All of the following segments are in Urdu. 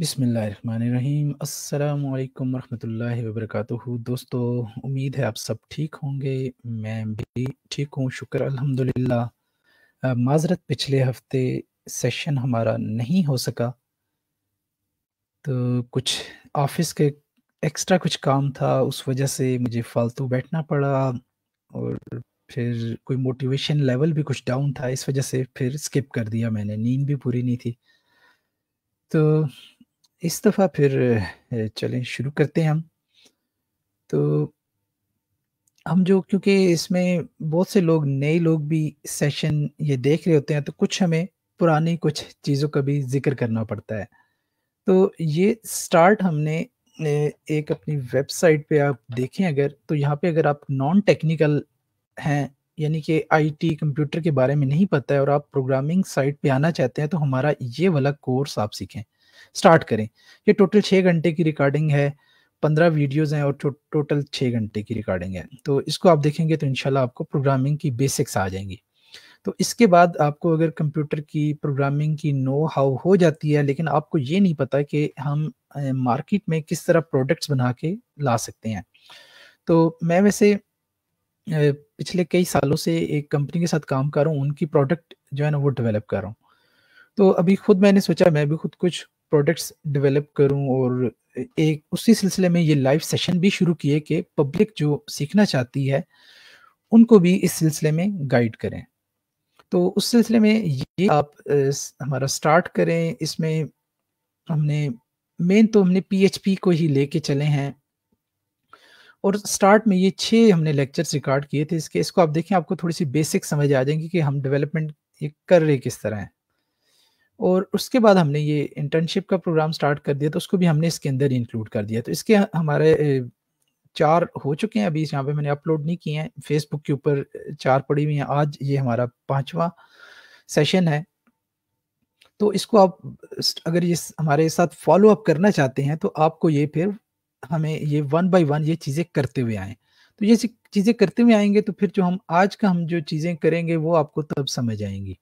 بسم اللہ الرحمن الرحیم السلام علیکم ورحمۃ اللہ وبرکاتہ دوستو امید ہے آپ سب ٹھیک ہوں گے میں بھی ٹھیک ہوں شکر الحمدللہ معذرت پچھلے ہفتے سیشن ہمارا نہیں ہو سکا تو کچھ آفس کے ایکسٹرا کچھ کام تھا اس وجہ سے مجھے فالتو بیٹھنا پڑا اور پھر کوئی موٹیویشن لیول بھی کچھ ڈاؤن تھا اس وجہ سے پھر سکپ کر دیا میں نے نیند بھی پوری نہیں تھی تو اس دفعہ پھر چلیں شروع کرتے ہیں ہم تو ہم جو کیونکہ اس میں بہت سے لوگ نئے لوگ بھی سیشن یہ دیکھ رہے ہوتے ہیں تو کچھ ہمیں پرانی کچھ چیزوں کا بھی ذکر کرنا پڑتا ہے تو یہ سٹارٹ ہم نے ایک اپنی ویب سائٹ پہ آپ دیکھیں اگر تو یہاں پہ اگر آپ نان ٹیکنیکل ہیں یعنی کہ آئی ٹی کمپیوٹر کے بارے میں نہیں پتہ ہے اور آپ پروگرامنگ سائٹ پہ آنا چاہتے ہیں تو ہمارا یہ والا کورس آپ سیکھیں کریں یہ ٹوٹل چھ گھنٹے کی ریکارڈنگ ہے پندرہ ویڈیوز ہیں اور ٹوٹل چھ گھنٹے کی ریکارڈنگ ہے تو اس کو آپ دیکھیں گے تو انشاءاللہ آپ کو پروگرامنگ کی بیسکس آ جائیں گی تو اس کے بعد آپ کو اگر کمپیوٹر کی پروگرامنگ کی نو ہاؤ ہو جاتی ہے لیکن آپ کو یہ نہیں پتا کہ ہم مارکیٹ میں کس طرح پروڈکٹس بنا کے لا سکتے ہیں تو میں ویسے پچھلے کئی سالوں سے ایک کمپنی کے ساتھ کام کر رہا ہوں ان کی پروڈکٹ جو ہے نا وہ ڈیولپ کر رہا ہوں تو ابھی خود میں نے سوچا میں بھی خود کچھ پروڈکٹس ڈیولپ کروں اور ایک اسی سلسلے میں یہ لائف سیشن بھی شروع کیے کہ پبلک جو سیکھنا چاہتی ہے ان کو بھی اس سلسلے میں گائیڈ کریں تو اس سلسلے میں یہ آپ ہمارا سٹارٹ کریں اس میں ہم نے مین تو ہم نے پی ایچ پی کو ہی لے کے چلے ہیں اور سٹارٹ میں یہ چھ ہم نے لیکچرز ریکارڈ کیے تھے اس کے اس کو آپ دیکھیں آپ کو تھوڑی سی بیسک سمجھ آ جائیں گی کہ ہم ڈیولپمنٹ یہ کر رہے کس طرح ہیں اور اس کے بعد ہم نے یہ انٹرنشپ کا پروگرام سٹارٹ کر دیا تو اس کو بھی ہم نے اس کے اندر انکلوڈ کر دیا تو اس کے ہمارے چار ہو چکے ہیں ابھی یہاں پہ میں نے اپلوڈ نہیں کیے ہیں فیس بک کے اوپر چار پڑی ہوئی ہیں آج یہ ہمارا پانچواں سیشن ہے تو اس کو آپ اگر یہ ہمارے ساتھ فالو اپ کرنا چاہتے ہیں تو آپ کو یہ پھر ہمیں یہ ون بائی ون یہ چیزیں کرتے ہوئے آئیں تو یہ چیزیں کرتے ہوئے آئیں گے تو پھر جو ہم آج کا ہم جو چیزیں کریں گے وہ آپ کو تب سمجھ آئیں گی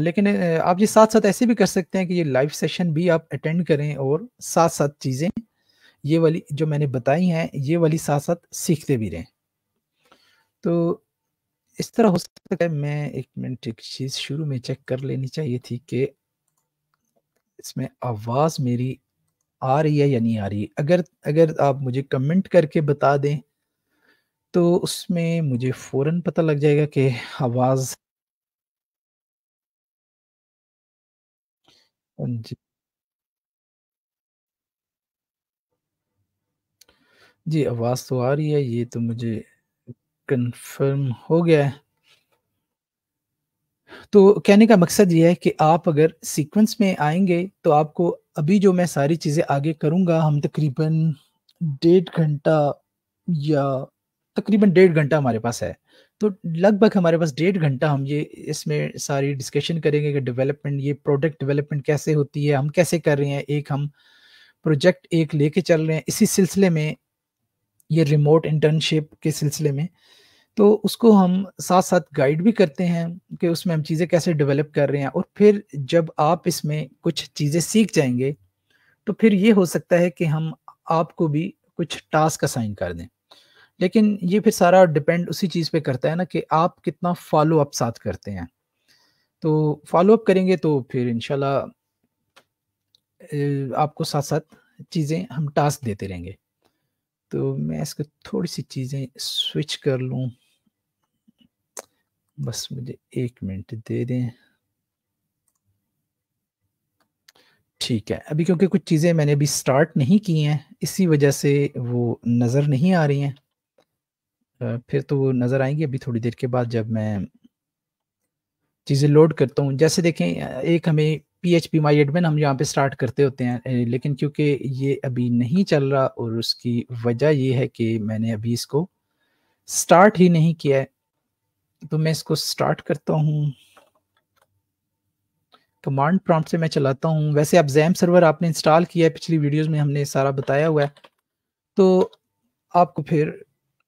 لیکن آپ یہ ساتھ ساتھ ایسے بھی کر سکتے ہیں کہ یہ لائف سیشن بھی آپ اٹینڈ کریں اور ساتھ ساتھ چیزیں یہ والی جو میں نے بتائی ہیں یہ والی ساتھ ساتھ سیکھتے بھی رہیں تو اس طرح ہو سکتا ہے میں ایک منٹ ایک چیز شروع میں چیک کر لینی چاہیے تھی کہ اس میں آواز میری آ رہی ہے یا نہیں آ رہی اگر اگر آپ مجھے کمنٹ کر کے بتا دیں تو اس میں مجھے فوراً پتہ لگ جائے گا کہ آواز جی جی آواز تو آ رہی ہے یہ تو مجھے کنفرم ہو گیا ہے تو کہنے کا مقصد یہ ہے کہ آپ اگر سیکوینس میں آئیں گے تو آپ کو ابھی جو میں ساری چیزیں آگے کروں گا ہم تقریباً ڈیڑھ گھنٹہ یا تقریباً ڈیڑھ گھنٹہ ہمارے پاس ہے تو لگ بھگ ہمارے پاس ڈیڑھ گھنٹہ ہم یہ اس میں ساری ڈسکشن کریں گے کہ ڈیولپمنٹ یہ پروڈکٹ ڈیولپمنٹ کیسے ہوتی ہے ہم کیسے کر رہے ہیں ایک ہم پروجیکٹ ایک لے کے چل رہے ہیں اسی سلسلے میں یہ ریموٹ انٹرنشپ کے سلسلے میں تو اس کو ہم ساتھ ساتھ گائیڈ بھی کرتے ہیں کہ اس میں ہم چیزیں کیسے ڈیولپ کر رہے ہیں اور پھر جب آپ اس میں کچھ چیزیں سیکھ جائیں گے تو پھر یہ ہو سکتا ہے کہ ہم آپ کو بھی کچھ ٹاسک اسائن کر دیں لیکن یہ پھر سارا ڈپینڈ اسی چیز پہ کرتا ہے نا کہ آپ کتنا فالو اپ ساتھ کرتے ہیں تو فالو اپ کریں گے تو پھر انشاءاللہ آپ کو ساتھ ساتھ چیزیں ہم ٹاسک دیتے رہیں گے تو میں اس کو تھوڑی سی چیزیں سوئچ کر لوں بس مجھے ایک منٹ دے دیں ٹھیک ہے ابھی کیونکہ کچھ چیزیں میں نے ابھی سٹارٹ نہیں کی ہیں اسی وجہ سے وہ نظر نہیں آ رہی ہیں پھر تو وہ نظر آئیں گی ابھی تھوڑی دیر کے بعد جب میں چیزیں لوڈ کرتا ہوں جیسے دیکھیں ایک ہمیں پی ایچ پی مائی ایڈمن ہم یہاں پہ سٹارٹ کرتے ہوتے ہیں لیکن کیونکہ یہ ابھی نہیں چل رہا اور اس کی وجہ یہ ہے کہ میں نے ابھی اس کو سٹارٹ ہی نہیں کیا ہے تو میں اس کو سٹارٹ کرتا ہوں کمانڈ سے میں چلاتا ہوں ویسے اب زیم سرور آپ نے انسٹال کیا ہے پچھلی ویڈیوز میں ہم نے سارا بتایا ہوا ہے تو آپ کو پھر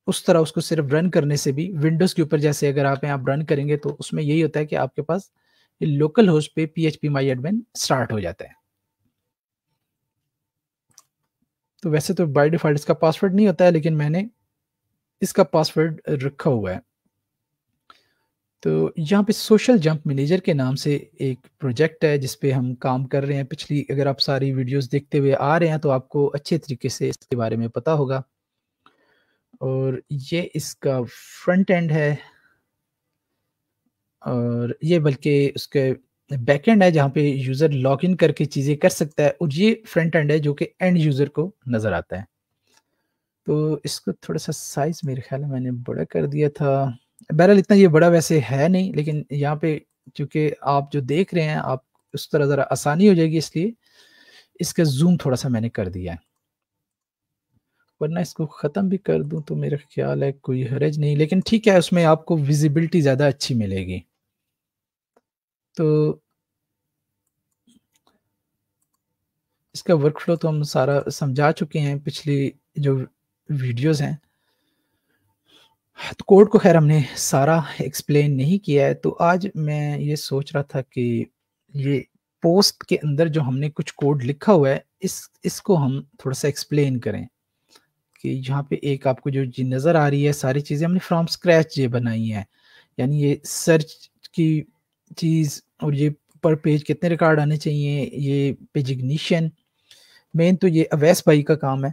اس طرح اس کو صرف رن کرنے سے بھی ونڈوز کے اوپر جیسے اگر آپ یہاں رن کریں گے تو اس میں یہی ہوتا ہے کہ آپ کے پاس لوکل ہوسٹ پہ P H P my admin start ہو جاتا ہے تو ویسے تو بائی ڈیفالٹ اس کا پاسورڈ نہیں ہوتا ہے لیکن میں نے اس کا پاسورڈ رکھا ہوا ہے تو یہاں پہ سوشل جمپ مینیجر کے نام سے ایک پروجیکٹ ہے جس پہ ہم کام کر رہے ہیں پچھلی اگر آپ ساری ویڈیوز دیکھتے ہوئے آ رہے ہیں تو آپ کو اچھے طریقے سے اس کے بارے میں پتا ہوگا اور یہ اس کا فرنٹ اینڈ ہے اور یہ بلکہ اس کے بیک اینڈ ہے جہاں پہ یوزر لاگ ان کر کے چیزیں کر سکتا ہے اور یہ فرنٹ اینڈ ہے جو کہ اینڈ یوزر کو نظر آتا ہے تو اس کو تھوڑا سا سائز میرے خیال میں نے بڑا کر دیا تھا بہرحال اتنا یہ بڑا ویسے ہے نہیں لیکن یہاں پہ چونکہ آپ جو دیکھ رہے ہیں آپ اس طرح ذرا آسانی ہو جائے گی اس لیے اس کا زوم تھوڑا سا میں نے کر دیا ہے ورنہ اس کو ختم بھی کر دوں تو میرا خیال ہے کوئی حرج نہیں لیکن ٹھیک ہے اس میں آپ کو ویزیبلٹی زیادہ اچھی ملے گی تو اس کا ورک فلو تو ہم سارا سمجھا چکے ہیں پچھلی جو ویڈیوز ہیں کوڈ کو خیر ہم نے سارا ایکسپلین نہیں کیا ہے تو آج میں یہ سوچ رہا تھا کہ یہ پوسٹ کے اندر جو ہم نے کچھ کوڈ لکھا ہوا ہے اس اس کو ہم تھوڑا سا ایکسپلین کریں کہ یہاں پہ ایک آپ کو جو جی نظر آ رہی ہے ساری چیزیں ہم نے فرام اسکریچ یہ بنائی ہیں یعنی یہ سرچ کی چیز اور یہ پر پیج کتنے ریکارڈ آنے چاہیے یہ پیج اگنیشن مین تو یہ اویس بھائی کا کام ہے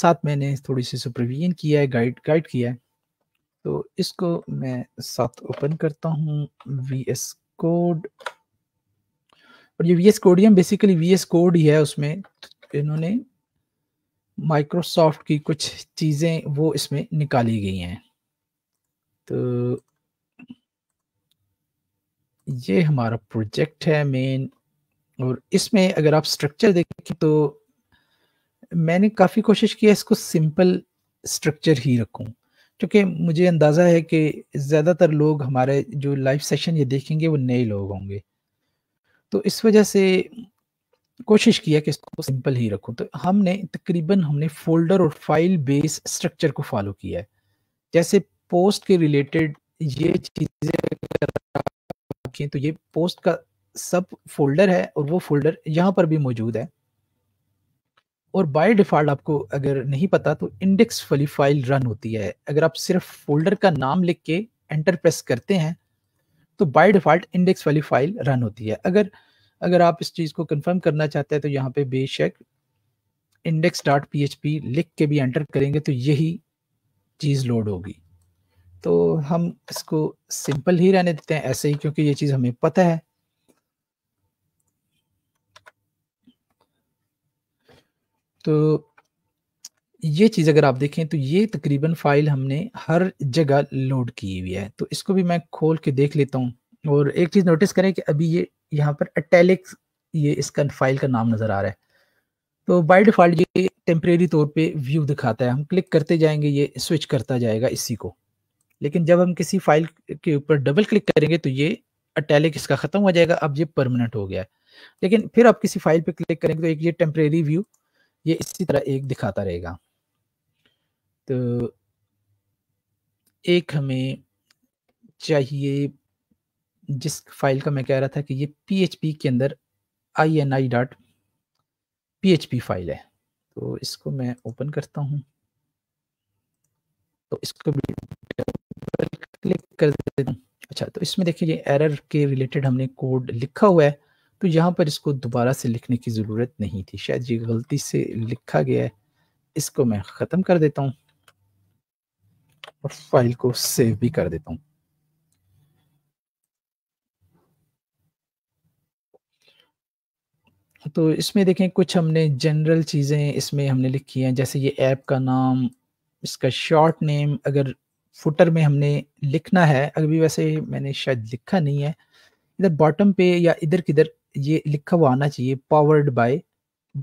ساتھ میں نے تھوڑی سی سپرویژن کیا ہے گائیڈ گائیڈ کیا ہے تو اس کو میں ساتھ اوپن کرتا ہوں وی ایس کوڈ اور یہ V S code basically V S code ہی ہے اس میں انہوں نے مائکروسافٹ کی کچھ چیزیں وہ اس میں نکالی گئی ہیں تو یہ ہمارا پروجیکٹ ہے مین اور اس میں اگر آپ سٹرکچر دیکھیں تو میں نے کافی کوشش کیا اس کو سمپل سٹرکچر ہی رکھوں کیونکہ مجھے اندازہ ہے کہ زیادہ تر لوگ ہمارے جو لائف سیشن یہ دیکھیں گے وہ نئے لوگ ہوں گے تو اس وجہ سے کوشش کیا کہ اس کو سمپل ہی رکھو تو ہم نے تقریباً ہم نے فولڈر اور فائل بیس کو فالو کیا ہے جیسے پوسٹ کے ریلیٹڈ یہ چیزیں تو یہ پوسٹ کا سب فولڈر ہے اور وہ فولڈر یہاں پر بھی موجود ہے اور بائی ڈیفالٹ آپ کو اگر نہیں پتا تو انڈیکس والی فائل رن ہوتی ہے اگر آپ صرف فولڈر کا نام لکھ کے انٹر پریس کرتے ہیں تو بائی ڈیفالٹ انڈیکس والی فائل رن ہوتی ہے اگر اگر آپ اس چیز کو کنفرم کرنا چاہتے ہیں تو یہاں پہ بے شک index dot P H P لکھ کے بھی انٹر کریں گے تو یہی چیز لوڈ ہوگی تو ہم اس کو سمپل ہی رہنے دیتے ہیں ایسے ہی کیونکہ یہ چیز ہمیں پتہ ہے تو یہ چیز اگر آپ دیکھیں تو یہ تقریباً فائل ہم نے ہر جگہ لوڈ کی ہوئی ہے تو اس کو بھی میں کھول کے دیکھ لیتا ہوں اور ایک چیز نوٹس کریں کہ ابھی یہ یہاں پر اٹیلک یہ اس کا فائل کا نام نظر آ رہا ہے تو بائی ڈیفالٹ یہ ٹیمپریری طور پہ ویو دکھاتا ہے ہم کلک کرتے جائیں گے یہ سوئچ کرتا جائے گا اسی کو لیکن جب ہم کسی فائل کے اوپر ڈبل کلک کریں گے تو یہ اٹیلک اس کا ختم ہو جائے گا اب یہ پرمننٹ ہو گیا ہے لیکن پھر آپ کسی فائل پہ کلک کریں گے تو ایک یہ ٹیمپریری ویو یہ اسی طرح ایک دکھاتا رہے گا تو ایک ہمیں چاہیے جس فائل کا میں کہہ رہا تھا کہ یہ پی ایچ پی کے اندر I N I dot P H P file ہے تو اس کو میں اوپن کرتا ہوں تو اس کو بھی کلک کر دیتا ہوں اچھا تو اس میں دیکھیں یہ ایرر کے ریلیٹڈ ہم نے کوڈ لکھا ہوا ہے تو یہاں پر اس کو دوبارہ سے لکھنے کی ضرورت نہیں تھی شاید یہ غلطی سے لکھا گیا ہے اس کو میں ختم کر دیتا ہوں اور فائل کو سیو بھی کر دیتا ہوں تو اس میں دیکھیں کچھ ہم نے جنرل چیزیں اس میں ہم نے لکھی ہیں جیسے یہ ایپ کا نام اس کا شارٹ نیم اگر فوٹر میں ہم نے لکھنا ہے ابھی ویسے میں نے شاید لکھا نہیں ہے ادھر باٹم پہ یا ادھر کدھر یہ لکھا ہوا آنا چاہیے پاورڈ بائی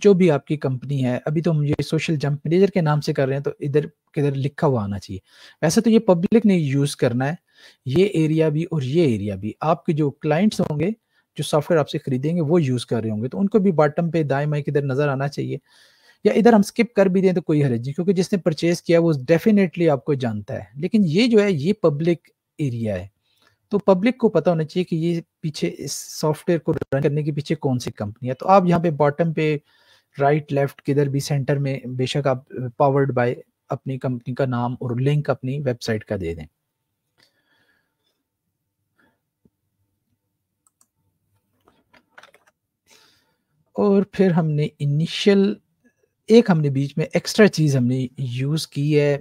جو بھی آپ کی کمپنی ہے ابھی تو ہم یہ سوشل جمپ مینیجر کے نام سے کر رہے ہیں تو ادھر کدھر لکھا ہوا آنا چاہیے ویسے تو یہ پبلک نے یوز کرنا ہے یہ ایریا بھی اور یہ ایریا بھی آپ کے جو کلائنٹس ہوں گے جو سافٹ ویئر آپ سے خریدیں گے وہ یوز کر رہے ہوں گے تو ان کو بھی باٹم پہ دائیں مائیں کدھر نظر آنا چاہیے یا ادھر ہم اسکپ کر بھی دیں تو کوئی حرج نہیں کیونکہ جس نے پرچیز کیا وہ ڈیفینیٹلی آپ کو جانتا ہے لیکن یہ جو ہے یہ پبلک ایریا ہے تو پبلک کو پتا ہونا چاہیے کہ یہ پیچھے اس سافٹ ویئر کو رن کرنے کے پیچھے کون سی کمپنی ہے تو آپ یہاں پہ باٹم پہ رائٹ لیفٹ کدھر بھی سینٹر میں بے شک آپ پاورڈ بائی اپنی کمپنی کا نام اور لنک اپنی ویب سائٹ کا دے دیں اور پھر ہم نے انیشیل ایک ہم نے بیچ میں ایکسٹرا چیز ہم نے یوز کی ہے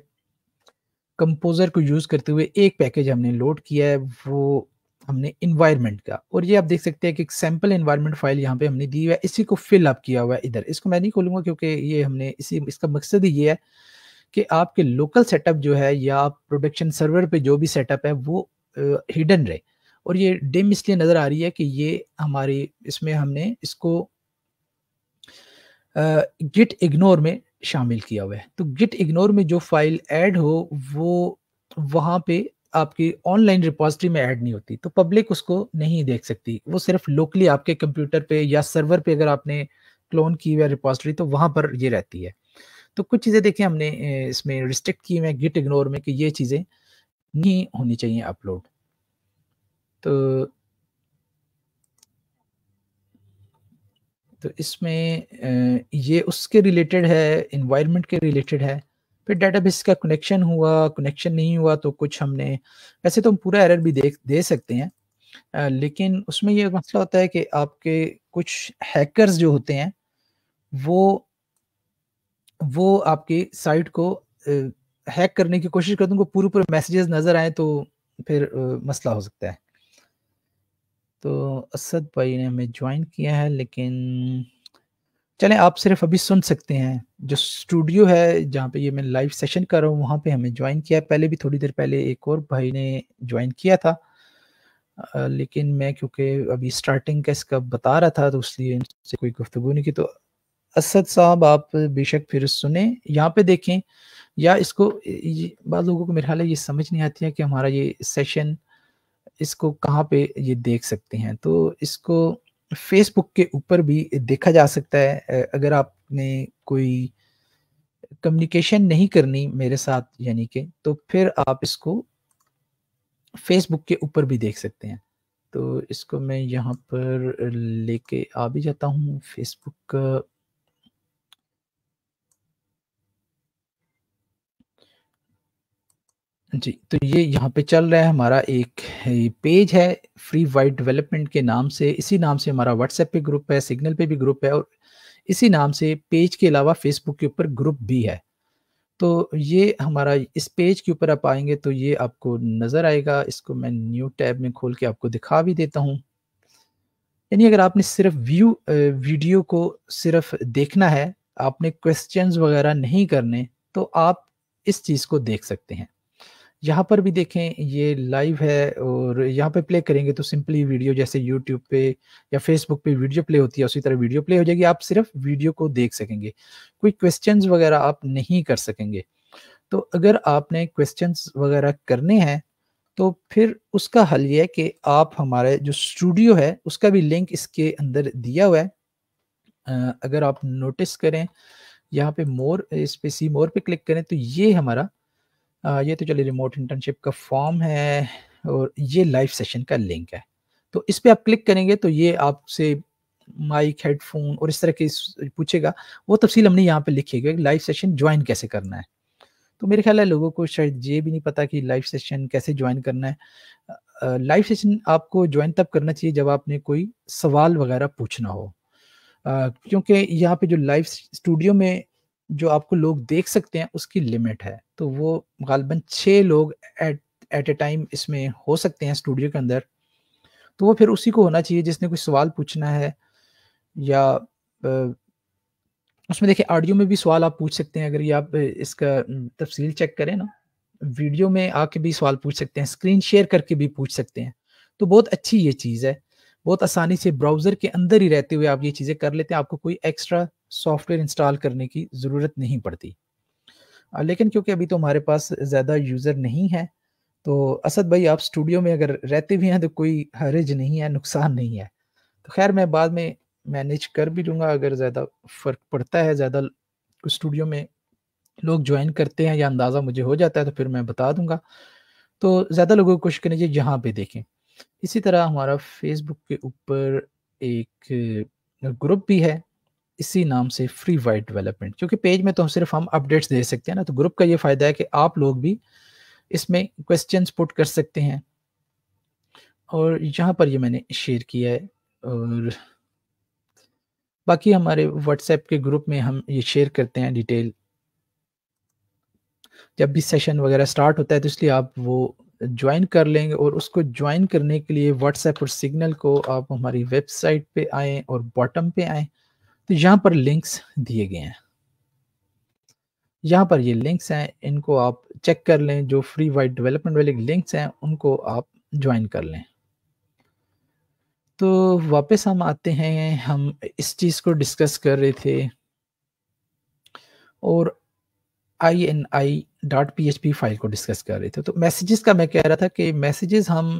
کمپوزر کو یوز کرتے ہوئے ایک پیکج ہم نے لوڈ کیا ہے وہ ہم نے انوائرمنٹ کا اور یہ آپ دیکھ سکتے ہیں کہ ایک سیمپل انوائرمنٹ فائل یہاں پہ ہم نے دی ہوا ہے اسی کو فل اپ کیا ہوا ہے ادھر اس کو میں نہیں کھولوں گا کیونکہ یہ ہم نے اسی اس کا مقصد ہی یہ ہے کہ آپ کے لوکل سیٹ اپ جو ہے یا آپ پروڈکشن سرور پہ جو بھی سیٹ اپ ہے وہ ہڈن رہے اور یہ ڈم اس لیے نظر آ رہی ہے کہ یہ ہماری اس میں ہم نے اس کو گٹ اگنور میں شامل کیا ہوا ہے تو گٹ اگنور میں جو فائل ایڈ ہو وہ وہاں پہ آپ کی آن لائن ریپوزٹری میں ایڈ نہیں ہوتی تو پبلک اس کو نہیں دیکھ سکتی وہ صرف لوکلی آپ کے کمپیوٹر پہ یا سرور پہ اگر آپ نے کلون کی ہوئی ریپازٹری تو وہاں پر یہ رہتی ہے تو کچھ چیزیں دیکھیں ہم نے اس میں ریسٹرکٹ کی ہوئے گٹ اگنور میں کہ یہ چیزیں نہیں ہونی چاہیے اپلوڈ تو تو اس میں یہ اس کے ریلیٹڈ ہے انوائرمنٹ کے ریلیٹڈ ہے پھر ڈیٹا بیس کا کنیکشن ہوا کنیکشن نہیں ہوا تو کچھ ہم نے ویسے تو ہم پورا ایرر بھی دیکھ دے سکتے ہیں لیکن اس میں یہ مسئلہ ہوتا ہے کہ آپ کے کچھ ہیکرز جو ہوتے ہیں وہ وہ آپ کی سائٹ کو ہیک کرنے کی کوشش کرتے ہیں ان کو پورے پورے میسیجز نظر آئیں تو پھر مسئلہ ہو سکتا ہے تو اسد بھائی نے ہمیں جوائن کیا ہے لیکن چلیں آپ صرف ابھی سن سکتے ہیں جو اسٹوڈیو ہے جہاں پہ یہ میں لائیو سیشن کر رہا ہوں وہاں پہ ہمیں جوائن کیا ہے پہلے بھی تھوڑی دیر پہلے ایک اور بھائی نے جوائن کیا تھا لیکن میں کیونکہ ابھی اسٹارٹنگ کا اس کا بتا رہا تھا تو اس لیے ان سے کوئی گفتگو نہیں کی تو اسد صاحب آپ بے شک پھر سنیں یہاں پہ دیکھیں یا اس کو بعض لوگوں کو میرے خیال یہ سمجھ نہیں آتی ہے کہ ہمارا یہ سیشن اس کو کہاں پہ یہ دیکھ سکتے ہیں تو اس کو فیس بک کے اوپر بھی دیکھا جا سکتا ہے اگر آپ نے کوئی کمیونیکیشن نہیں کرنی میرے ساتھ یعنی کہ تو پھر آپ اس کو فیس بک کے اوپر بھی دیکھ سکتے ہیں تو اس کو میں یہاں پر لے کے آ بھی جاتا ہوں فیس بک جی تو یہ یہاں پہ چل رہا ہے ہمارا ایک پیج ہے فری وائڈ ڈیولپمنٹ کے نام سے اسی نام سے ہمارا واٹس ایپ پہ گروپ ہے سگنل پہ بھی گروپ ہے اور اسی نام سے پیج کے علاوہ فیس بک کے اوپر گروپ بھی ہے تو یہ ہمارا اس پیج کے اوپر آپ آئیں گے تو یہ آپ کو نظر آئے گا اس کو میں نیو ٹیب میں کھول کے آپ کو دکھا بھی دیتا ہوں یعنی اگر آپ نے صرف ویو ویڈیو کو صرف دیکھنا ہے آپ نے کوشچنز وغیرہ نہیں کرنے تو آپ اس چیز کو دیکھ سکتے ہیں یہاں پر بھی دیکھیں یہ لائیو ہے اور یہاں پہ پلے کریں گے تو سمپلی ویڈیو جیسے یوٹیوب پہ یا فیس بک پہ ویڈیو پلے ہوتی ہے اسی طرح ویڈیو پلے ہو جائے گی آپ صرف ویڈیو کو دیکھ سکیں گے کوئی کویشچن وغیرہ آپ نہیں کر سکیں گے تو اگر آپ نے کویشچنس وغیرہ کرنے ہیں تو پھر اس کا حل یہ ہے کہ آپ ہمارے جو اسٹوڈیو ہے اس کا بھی لنک اس کے اندر دیا ہوا ہے اگر آپ نوٹس کریں یہاں پہ مور اس پہ سی مور پہ کلک کریں تو یہ ہمارا یہ تو چلے ریموٹ انٹرنشپ کا فارم ہے اور یہ لائف سیشن کا لنک ہے تو اس پہ آپ کلک کریں گے تو یہ آپ سے مائک ہیڈ فون اور اس طرح کی پوچھے گا وہ تفصیل ہم نے یہاں پہ لکھی گئی لائیو سیشن جوائن کیسے کرنا ہے تو میرے خیال ہے لوگوں کو شاید یہ بھی نہیں پتا کہ لائیو سیشن کیسے جوائن کرنا ہے لائف سیشن آپ کو جوائن تب کرنا چاہیے جب آپ نے کوئی سوال وغیرہ پوچھنا ہو کیونکہ یہاں پہ جو لائیو اسٹوڈیو میں جو آپ کو لوگ دیکھ سکتے ہیں اس کی لمٹ ہے تو وہ غالباً چھ لوگ ایٹ اے ٹائم اس میں ہو سکتے ہیں اسٹوڈیو کے اندر تو وہ پھر اسی کو ہونا چاہیے جس نے کوئی سوال پوچھنا ہے یا اس میں دیکھیں آڈیو میں بھی سوال آپ پوچھ سکتے ہیں اگر یہ آپ اس کا تفصیل چیک کریں نا ویڈیو میں آ کے بھی سوال پوچھ سکتے ہیں اسکرین شیئر کر کے بھی پوچھ سکتے ہیں تو بہت اچھی یہ چیز ہے بہت آسانی سے براؤزر کے اندر ہی رہتے ہوئے آپ یہ چیزیں کر لیتے ہیں آپ کو کوئی ایکسٹرا سافٹ ویئر انسٹال کرنے کی ضرورت نہیں پڑتی لیکن کیونکہ ابھی تو ہمارے پاس زیادہ یوزر نہیں ہے تو اسد بھائی آپ اسٹوڈیو میں اگر رہتے بھی ہیں تو کوئی حرج نہیں ہے نقصان نہیں ہے تو خیر میں بعد میں مینیج کر بھی لوں گا اگر زیادہ فرق پڑتا ہے زیادہ اسٹوڈیو میں لوگ جوائن کرتے ہیں یا اندازہ مجھے ہو جاتا ہے تو پھر میں بتا دوں گا تو زیادہ لوگوں کو کوشش کریں جی یہاں پہ دیکھیں اسی طرح ہمارا فیس بک کے اوپر ایک گروپ بھی ہے اسی نام سے فری وائٹ ڈیولپمنٹ کیونکہ پیج میں تو ہم صرف ہم اپڈیٹس دے سکتے ہیں نا تو گروپ کا یہ فائدہ ہے کہ آپ لوگ بھی اس میں کوشچنس پٹ کر سکتے ہیں اور یہاں پر یہ میں نے شیئر کیا ہے اور باقی ہمارے واٹس ایپ کے گروپ میں ہم یہ شیئر کرتے ہیں ڈیٹیل جب بھی سیشن وغیرہ سٹارٹ ہوتا ہے تو اس لیے آپ وہ جوائن کر لیں گے اور اس کو جوائن کرنے کے لیے واٹس ایپ اور سگنل کو آپ ہماری ویب سائٹ پہ آئیں اور باٹم پہ آئیں تو یہاں پر لنکس دیے گئے ہیں یہاں پر یہ لنکس ہیں ان کو آپ چیک کر لیں جو فری وائٹ ڈیولپمنٹ والے لنکس ہیں ان کو آپ جوائن کر لیں تو واپس ہم آتے ہیں ہم اس چیز کو ڈسکس کر رہے تھے اور I N I dot P H P file کو ڈسکس کر رہے تھے تو میسیجز کا میں کہہ رہا تھا کہ میسیجز ہم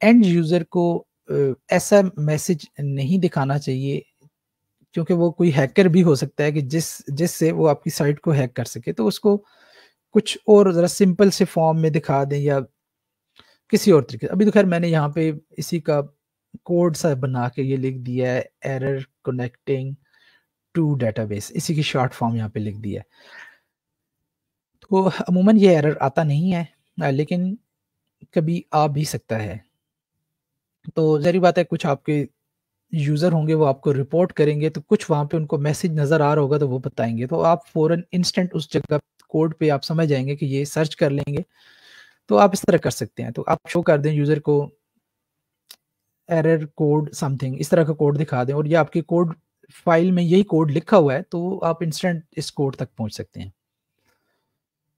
اینڈ یوزر کو ایسا میسج نہیں دکھانا چاہیے کیونکہ وہ کوئی ہیکر بھی ہو سکتا ہے کہ جس جس سے وہ آپ کی سائٹ کو ہیک کر سکے تو اس کو کچھ اور ذرا سمپل سے فارم میں دکھا دیں یا کسی اور طریقے ابھی تو خیر میں نے یہاں پہ اسی کا کوڈ سا بنا کے یہ لکھ دیا ہے error connecting to database اسی کی شارٹ فارم یہاں پہ لکھ دیا ہے تو عموماً یہ ایرر آتا نہیں ہے لیکن کبھی آ بھی سکتا ہے تو ذہری بات ہے کچھ آپ کے یوزر ہوں گے وہ آپ کو رپورٹ کریں گے تو کچھ وہاں پہ ان کو میسج نظر آ رہا ہوگا تو وہ بتائیں گے تو آپ فوراً انسٹنٹ اس جگہ کوڈ پہ آپ سمجھ جائیں گے کہ یہ سرچ کر لیں گے تو آپ اس طرح کر سکتے ہیں تو آپ شو کر دیں یوزر کو ایرر کوڈ سم تھنگ اس طرح کا کوڈ دکھا دیں اور یہ آپ کی کوڈ فائل میں یہی کوڈ لکھا ہوا ہے تو آپ انسٹنٹ اس کوڈ تک پہنچ سکتے ہیں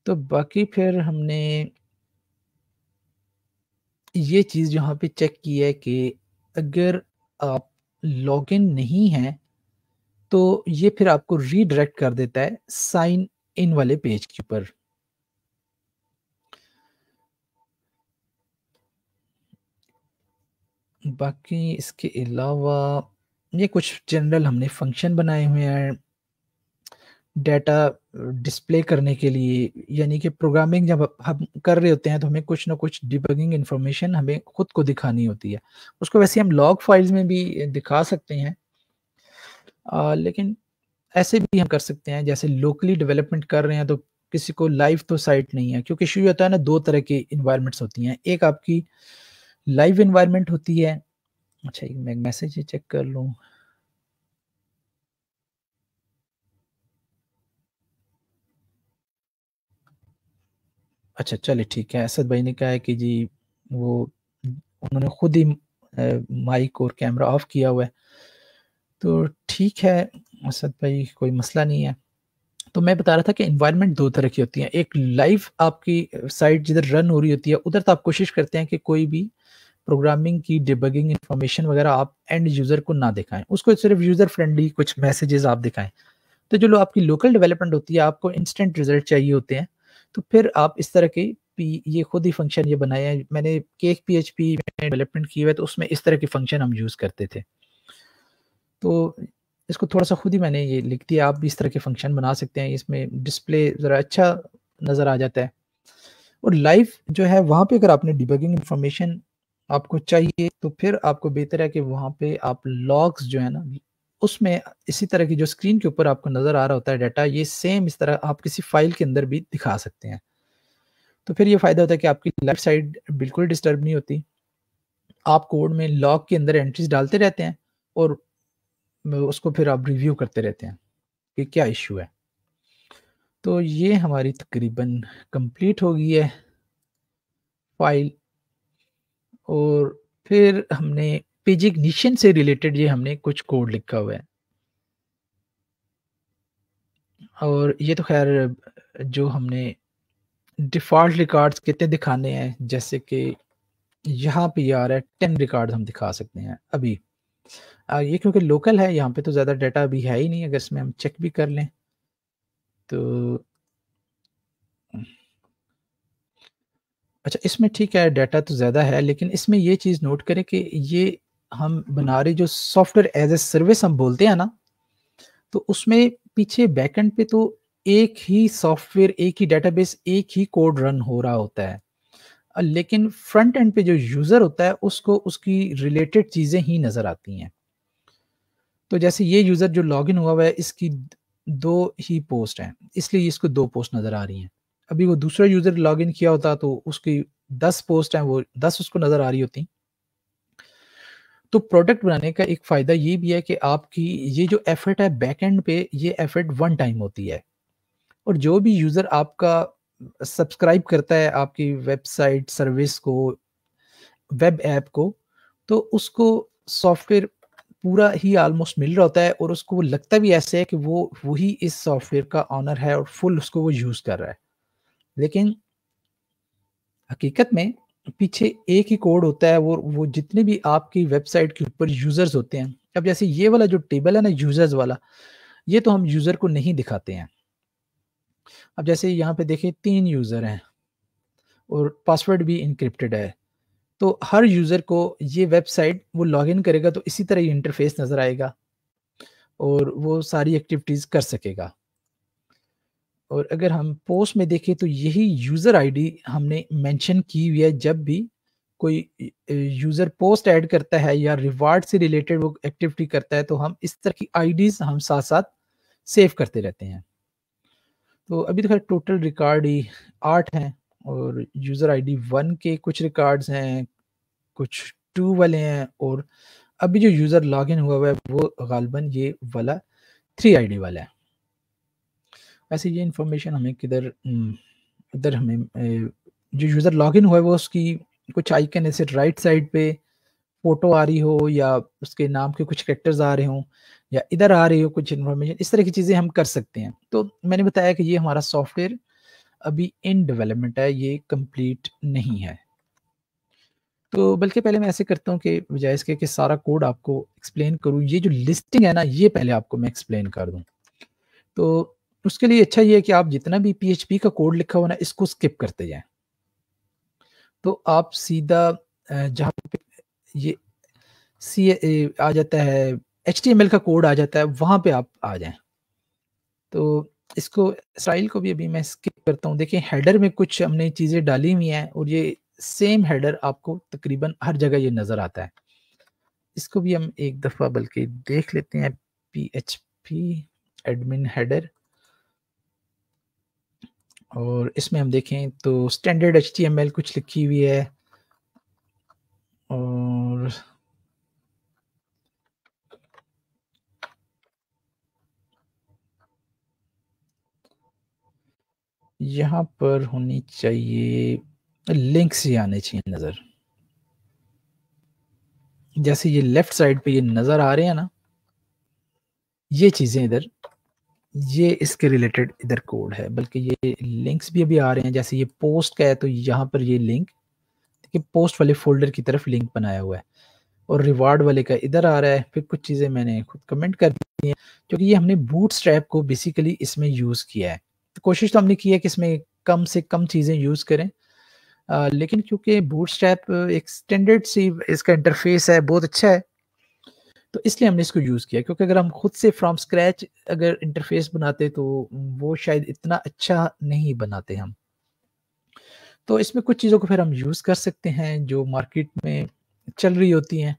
تو باقی پھر ہم نے یہ چیز یہاں پہ چیک کی ہے کہ اگر آپ لاگ ان نہیں ہیں تو یہ پھر آپ کو ری ڈائریکٹ کر دیتا ہے سائن ان والے پیج کے اوپر باقی اس کے علاوہ یہ کچھ جنرل ہم نے فنکشن بنائے ہوئے ہیں ڈیٹا ڈسپلے کرنے کے لیے یعنی کہ پروگرامنگ جب ہم کر رہے ہوتے ہیں تو ہمیں کچھ نہ کچھ انفارمیشن ہمیں خود کو دکھانی ہوتی ہے اس کو ویسے ہم لاگ فائلز میں بھی دکھا سکتے ہیں لیکن ایسے بھی ہم کر سکتے ہیں جیسے لوکلی ڈیولپمنٹ کر رہے ہیں تو کسی کو لائف تو سائٹ نہیں ہے کیونکہ شروع ہوتا ہے نا دو طرح کی انوائرمنٹس ہوتی ہیں ایک آپ کی لائیو انوائرمنٹ ہوتی ہے اچھا میں چیک کر لوں اچھا چلے ٹھیک ہے اسد بھائی نے کہا ہے کہ جی وہ انہوں نے خود ہی مائک اور کیمرہ آف کیا ہوا ہے تو ٹھیک ہے اسد بھائی کوئی مسئلہ نہیں ہے تو میں بتا رہا تھا کہ انوائرمنٹ دو طرح کی ہوتی ہیں ایک لائف آپ کی سائٹ جدھر رن ہو رہی ہوتی ہے ادھر تو آپ کوشش کرتے ہیں کہ کوئی بھی پروگرامنگ کی ڈبگنگ انفارمیشن وغیرہ آپ اینڈ یوزر کو نہ دکھائیں اس کو صرف یوزر فرینڈلی کچھ میسیجز آپ دکھائیں تو جو لوگ آپ کی لوکل ڈیولپمنٹ ہوتی ہے آپ کو انسٹنٹ ریزلٹ چاہیے ہوتے ہیں تو پھر آپ اس طرح کے فنکشن یہ بنائے اس میں اس طرح کے فنکشن ہم یوز کرتے تھے تو اس کو تھوڑا سا خود ہی میں نے یہ لکھ دیا آپ بھی اس طرح کے فنکشن بنا سکتے ہیں اس میں ڈسپلے ذرا اچھا نظر آ جاتا ہے اور لائف جو ہے وہاں پہ اگر آپ نے ڈیبگنگ انفارمیشن آپ کو چاہیے تو پھر آپ کو بہتر ہے کہ وہاں پہ آپ لاگس جو ہے نا اس میں اسی طرح کی جو اسکرین کے اوپر آپ کو نظر آ رہا ہوتا ہے ڈیٹا یہ سیم اس طرح آپ کسی فائل کے اندر بھی دکھا سکتے ہیں تو پھر یہ فائدہ ہوتا ہے کہ آپ کی لیفٹ سائڈ بالکل ڈسٹرب نہیں ہوتی آپ کوڈ میں لاگ کے اندر انٹریز ڈالتے رہتے ہیں اور اس کو پھر آپ ریویو کرتے رہتے ہیں کہ کیا ایشو ہے تو یہ ہماری تقریباً کمپلیٹ ہو گئی ہے فائل اور پھر ہم نے سے ریلیٹڈ یہ ہم نے کچھ کوڈ لکھا ہوا ہے اور یہ تو خیر جو ہم نے ڈیفالٹ ریکارڈز کتنے دکھانے ہیں جیسے کہ یہاں پہ آ رہا ہے ٹین ریکارڈ ہم دکھا سکتے ہیں ابھی یہ کیونکہ لوکل ہے یہاں پہ تو زیادہ ڈیٹا ابھی ہے ہی نہیں اگر اس میں ہم چیک بھی کر لیں تو اچھا اس میں ٹھیک ہے ڈیٹا تو زیادہ ہے لیکن اس میں یہ چیز نوٹ کریں کہ یہ ہم بنا رہے جو software as a service ہم بولتے ہیں نا تو اس میں پیچھے بیک اینڈ پہ تو ایک ہی سافٹ ویئر ایک ہی ڈیٹا بیس ایک ہی کوڈ رن ہو رہا ہوتا ہے لیکن فرنٹ اینڈ پہ جو یوزر ہوتا ہے اس کو اس کی ریلیٹڈ چیزیں ہی نظر آتی ہیں تو جیسے یہ یوزر جو لاگ ان ہوا ہوا ہے اس کی دو ہی پوسٹ ہیں اس لیے اس کو دو پوسٹ نظر آ رہی ہیں ابھی وہ دوسرا یوزر لاگ ان کیا ہوتا تو اس کی دس پوسٹ ہیں وہ دس اس کو نظر آ رہی ہوتی ہیں تو پروڈکٹ بنانے کا ایک فائدہ یہ بھی ہے کہ آپ کی یہ جو ایفرٹ ہے بیک اینڈ پہ یہ ایفرٹ ون ٹائم ہوتی ہے اور جو بھی یوزر آپ کا سبسکرائب کرتا ہے آپ کی ویب سائٹ سروس کو ویب ایپ کو تو اس کو سافٹ ویئر پورا ہی آلموسٹ مل رہا ہے اور اس کو وہ لگتا بھی ایسے ہے کہ وہ وہی اس سافٹ ویئر کا آنر ہے اور فل اس کو وہ یوز کر رہا ہے لیکن حقیقت میں پیچھے ایک ہی کوڈ ہوتا ہے وہ جتنے بھی آپ کی ویب سائٹ کے اوپر یوزرز ہوتے ہیں اب جیسے یہ والا جو ٹیبل ہے نا یوزرز والا یہ تو ہم یوزر کو نہیں دکھاتے ہیں اب جیسے یہاں پہ دیکھیں تین یوزر ہیں اور پاسورڈ بھی انکرپٹڈ ہے تو ہر یوزر کو یہ ویب سائٹ وہ لاگ ان کرے گا تو اسی طرح یہ انٹرفیس نظر آئے گا اور وہ ساری ایکٹیویٹیز کر سکے گا اور اگر ہم پوسٹ میں دیکھیں تو یہی یوزر آئی ڈی ہم نے مینشن کی ہوئی ہے جب بھی کوئی یوزر پوسٹ ایڈ کرتا ہے یا ریوارڈ سے ریلیٹڈ وہ ایکٹیویٹی کرتا ہے تو ہم اس طرح کی آئی ڈیز ہم ساتھ ساتھ سیو کرتے رہتے ہیں تو ابھی تو ٹوٹل ریکارڈ ہی آٹھ ہیں اور یوزر آئی ڈی ون کے کچھ ریکارڈز ہیں کچھ ٹو والے ہیں اور ابھی جو یوزر لاگ ان ہوا ہوا ہے وہ غالباً یہ والا تھری آئی ڈی والا ہے ویسے یہ انفارمیشن ہمیں کدھر ادھر ہمیں جو یوزر لاگ ان ہوا ہے وہ اس کی کچھ آئکن ایسے رائٹ سائڈ پہ فوٹو آ رہی ہو یا اس کے نام کے کچھ کریکٹرز آ رہے ہوں یا ادھر آ رہی ہو کچھ انفارمیشن اس طرح کی چیزیں ہم کر سکتے ہیں تو میں نے بتایا کہ یہ ہمارا سافٹ ویئر ابھی ان ڈیولپمنٹ ہے یہ کمپلیٹ نہیں ہے تو بلکہ پہلے میں ایسے کرتا ہوں کہ بجائے اس کے کہ سارا کوڈ آپ کو ایکسپلین کروں یہ جو لسٹنگ ہے نا یہ پہلے آپ کو میں ایکسپلین کر دوں تو اس کے لیے اچھا یہ ہے کہ آپ جتنا بھی پی ایچ پی کا کوڈ لکھا ہونا اس کو اسکپ کرتے جائیں تو آپ سیدھا جہاں پہ یہ سی آ جاتا ہے H T M L code کوڈ آ جاتا ہے وہاں پہ آپ آ جائیں تو اس کو کو بھی ابھی میں کرتا ہوں دیکھیں ہیڈر میں کچھ ہم نے چیزیں ڈالی ہوئی ہیں اور یہ سیم ہیڈر آپ کو تقریباً ہر جگہ یہ نظر آتا ہے اس کو بھی ہم ایک دفعہ بلکہ دیکھ لیتے ہیں P H P admin header اور اس میں ہم دیکھیں تو standard H T M L کچھ لکھی ہوئی ہے اور یہاں پر ہونی چاہیے لنکس ہی آنے چاہیے نظر جیسے یہ لیفٹ سائڈ پہ یہ نظر آ رہے ہیں نا یہ چیزیں ادھر یہ اس کے ریلیٹڈ ادھر کوڈ ہے بلکہ یہ لنکس بھی ابھی آ رہے ہیں جیسے یہ پوسٹ کا ہے تو یہاں پر یہ لنک پوسٹ والے فولڈر کی طرف لنک بنایا ہوا ہے اور ریوارڈ والے کا ادھر آ رہا ہے پھر کچھ چیزیں میں نے خود کمنٹ کر دی ہیں کیونکہ یہ ہم نے بوٹ اسٹریپ کو بیسیکلی اس میں یوز کیا ہے کوشش تو ہم نے کی ہے کہ اس میں کم سے کم چیزیں یوز کریں لیکن کیونکہ بوٹ ایک ایکسٹینڈیڈ سی اس کا انٹرفیس ہے بہت اچھا ہے تو اس لیے ہم نے اس کو یوز کیا کیونکہ اگر ہم خود سے فرام اسکریچ اگر انٹرفیس بناتے تو وہ شاید اتنا اچھا نہیں بناتے ہم تو اس میں کچھ چیزوں کو پھر ہم یوز کر سکتے ہیں جو مارکیٹ میں چل رہی ہوتی ہیں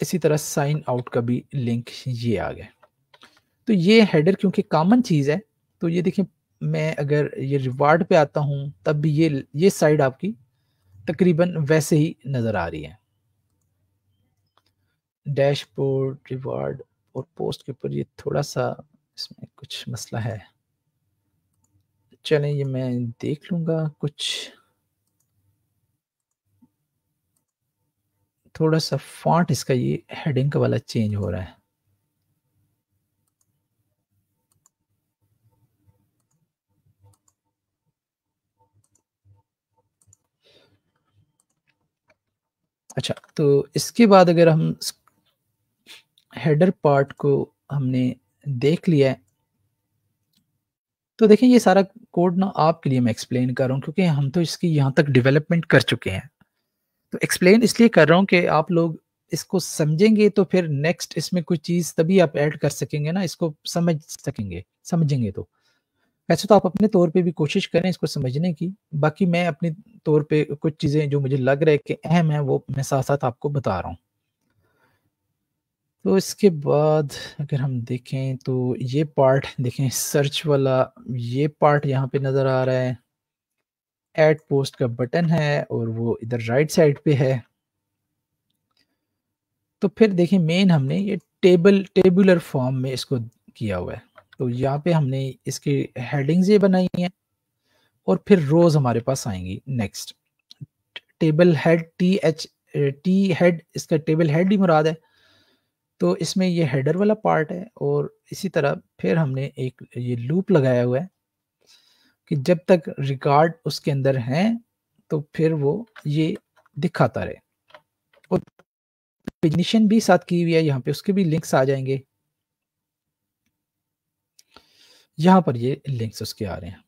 اسی طرح سائن آؤٹ کا بھی لنک یہ آ گیا تو یہ ہیڈر کیونکہ کامن چیز ہے تو یہ دیکھیں میں اگر یہ ریوارڈ پہ آتا ہوں تب بھی یہ یہ سائڈ آپ کی تقریباً ویسے ہی نظر آ رہی ہے ڈیش بورڈ ریوارڈ اور پوسٹ کے اوپر یہ تھوڑا سا اس میں کچھ مسئلہ ہے چلیں یہ میں دیکھ لوں گا کچھ تھوڑا سا اس کا یہ ہیڈنگ کا والا چینج ہو رہا ہے اچھا تو اس کے بعد اگر ہم ہیڈر پارٹ کو ہم نے دیکھ لیا ہے تو دیکھیں یہ سارا کوڈ نا آپ کے لیے میں ایکسپلین کر رہا ہوں کیونکہ ہم تو اس کی یہاں تک ڈیولپمنٹ کر چکے ہیں تو ایکسپلین اس لیے کر رہا ہوں کہ آپ لوگ اس کو سمجھیں گے تو پھر نیکسٹ اس میں کوئی چیز تبھی آپ ایڈ کر سکیں گے نا اس کو سمجھ سکیں گے سمجھیں گے تو ویسے تو آپ اپنے طور پہ بھی کوشش کریں اس کو سمجھنے کی باقی میں اپنے طور پہ کچھ چیزیں جو مجھے لگ رہا ہے کہ اہم ہیں وہ میں ساتھ ساتھ آپ کو بتا رہا ہوں تو اس کے بعد اگر ہم دیکھیں تو یہ پارٹ دیکھیں سرچ والا یہ پارٹ یہاں پہ نظر آ رہا ہے ایڈ پوسٹ کا بٹن ہے اور وہ ادھر رائٹ سائڈ پہ ہے تو پھر دیکھیں مین ہم نے یہ ٹیبل ٹیبولر فارم میں اس کو کیا ہوا ہے تو یہاں پہ ہم نے اس کی ہیڈنگز یہ بنائی ہیں اور پھر روز ہمارے پاس آئیں گی next table head head T T H اس کا ٹیبل ہیڈ ہی مراد ہے تو اس میں یہ ہیڈر والا پارٹ ہے اور اسی طرح پھر ہم نے ایک یہ لوپ لگایا ہوا ہے کہ جب تک ریکارڈ اس کے اندر ہیں تو پھر وہ یہ دکھاتا رہے اور بھی ساتھ کی ہوئی ہے یہاں پہ اس کے بھی لنکس آ جائیں گے یہاں پر یہ لنکس اس کے آ رہے ہیں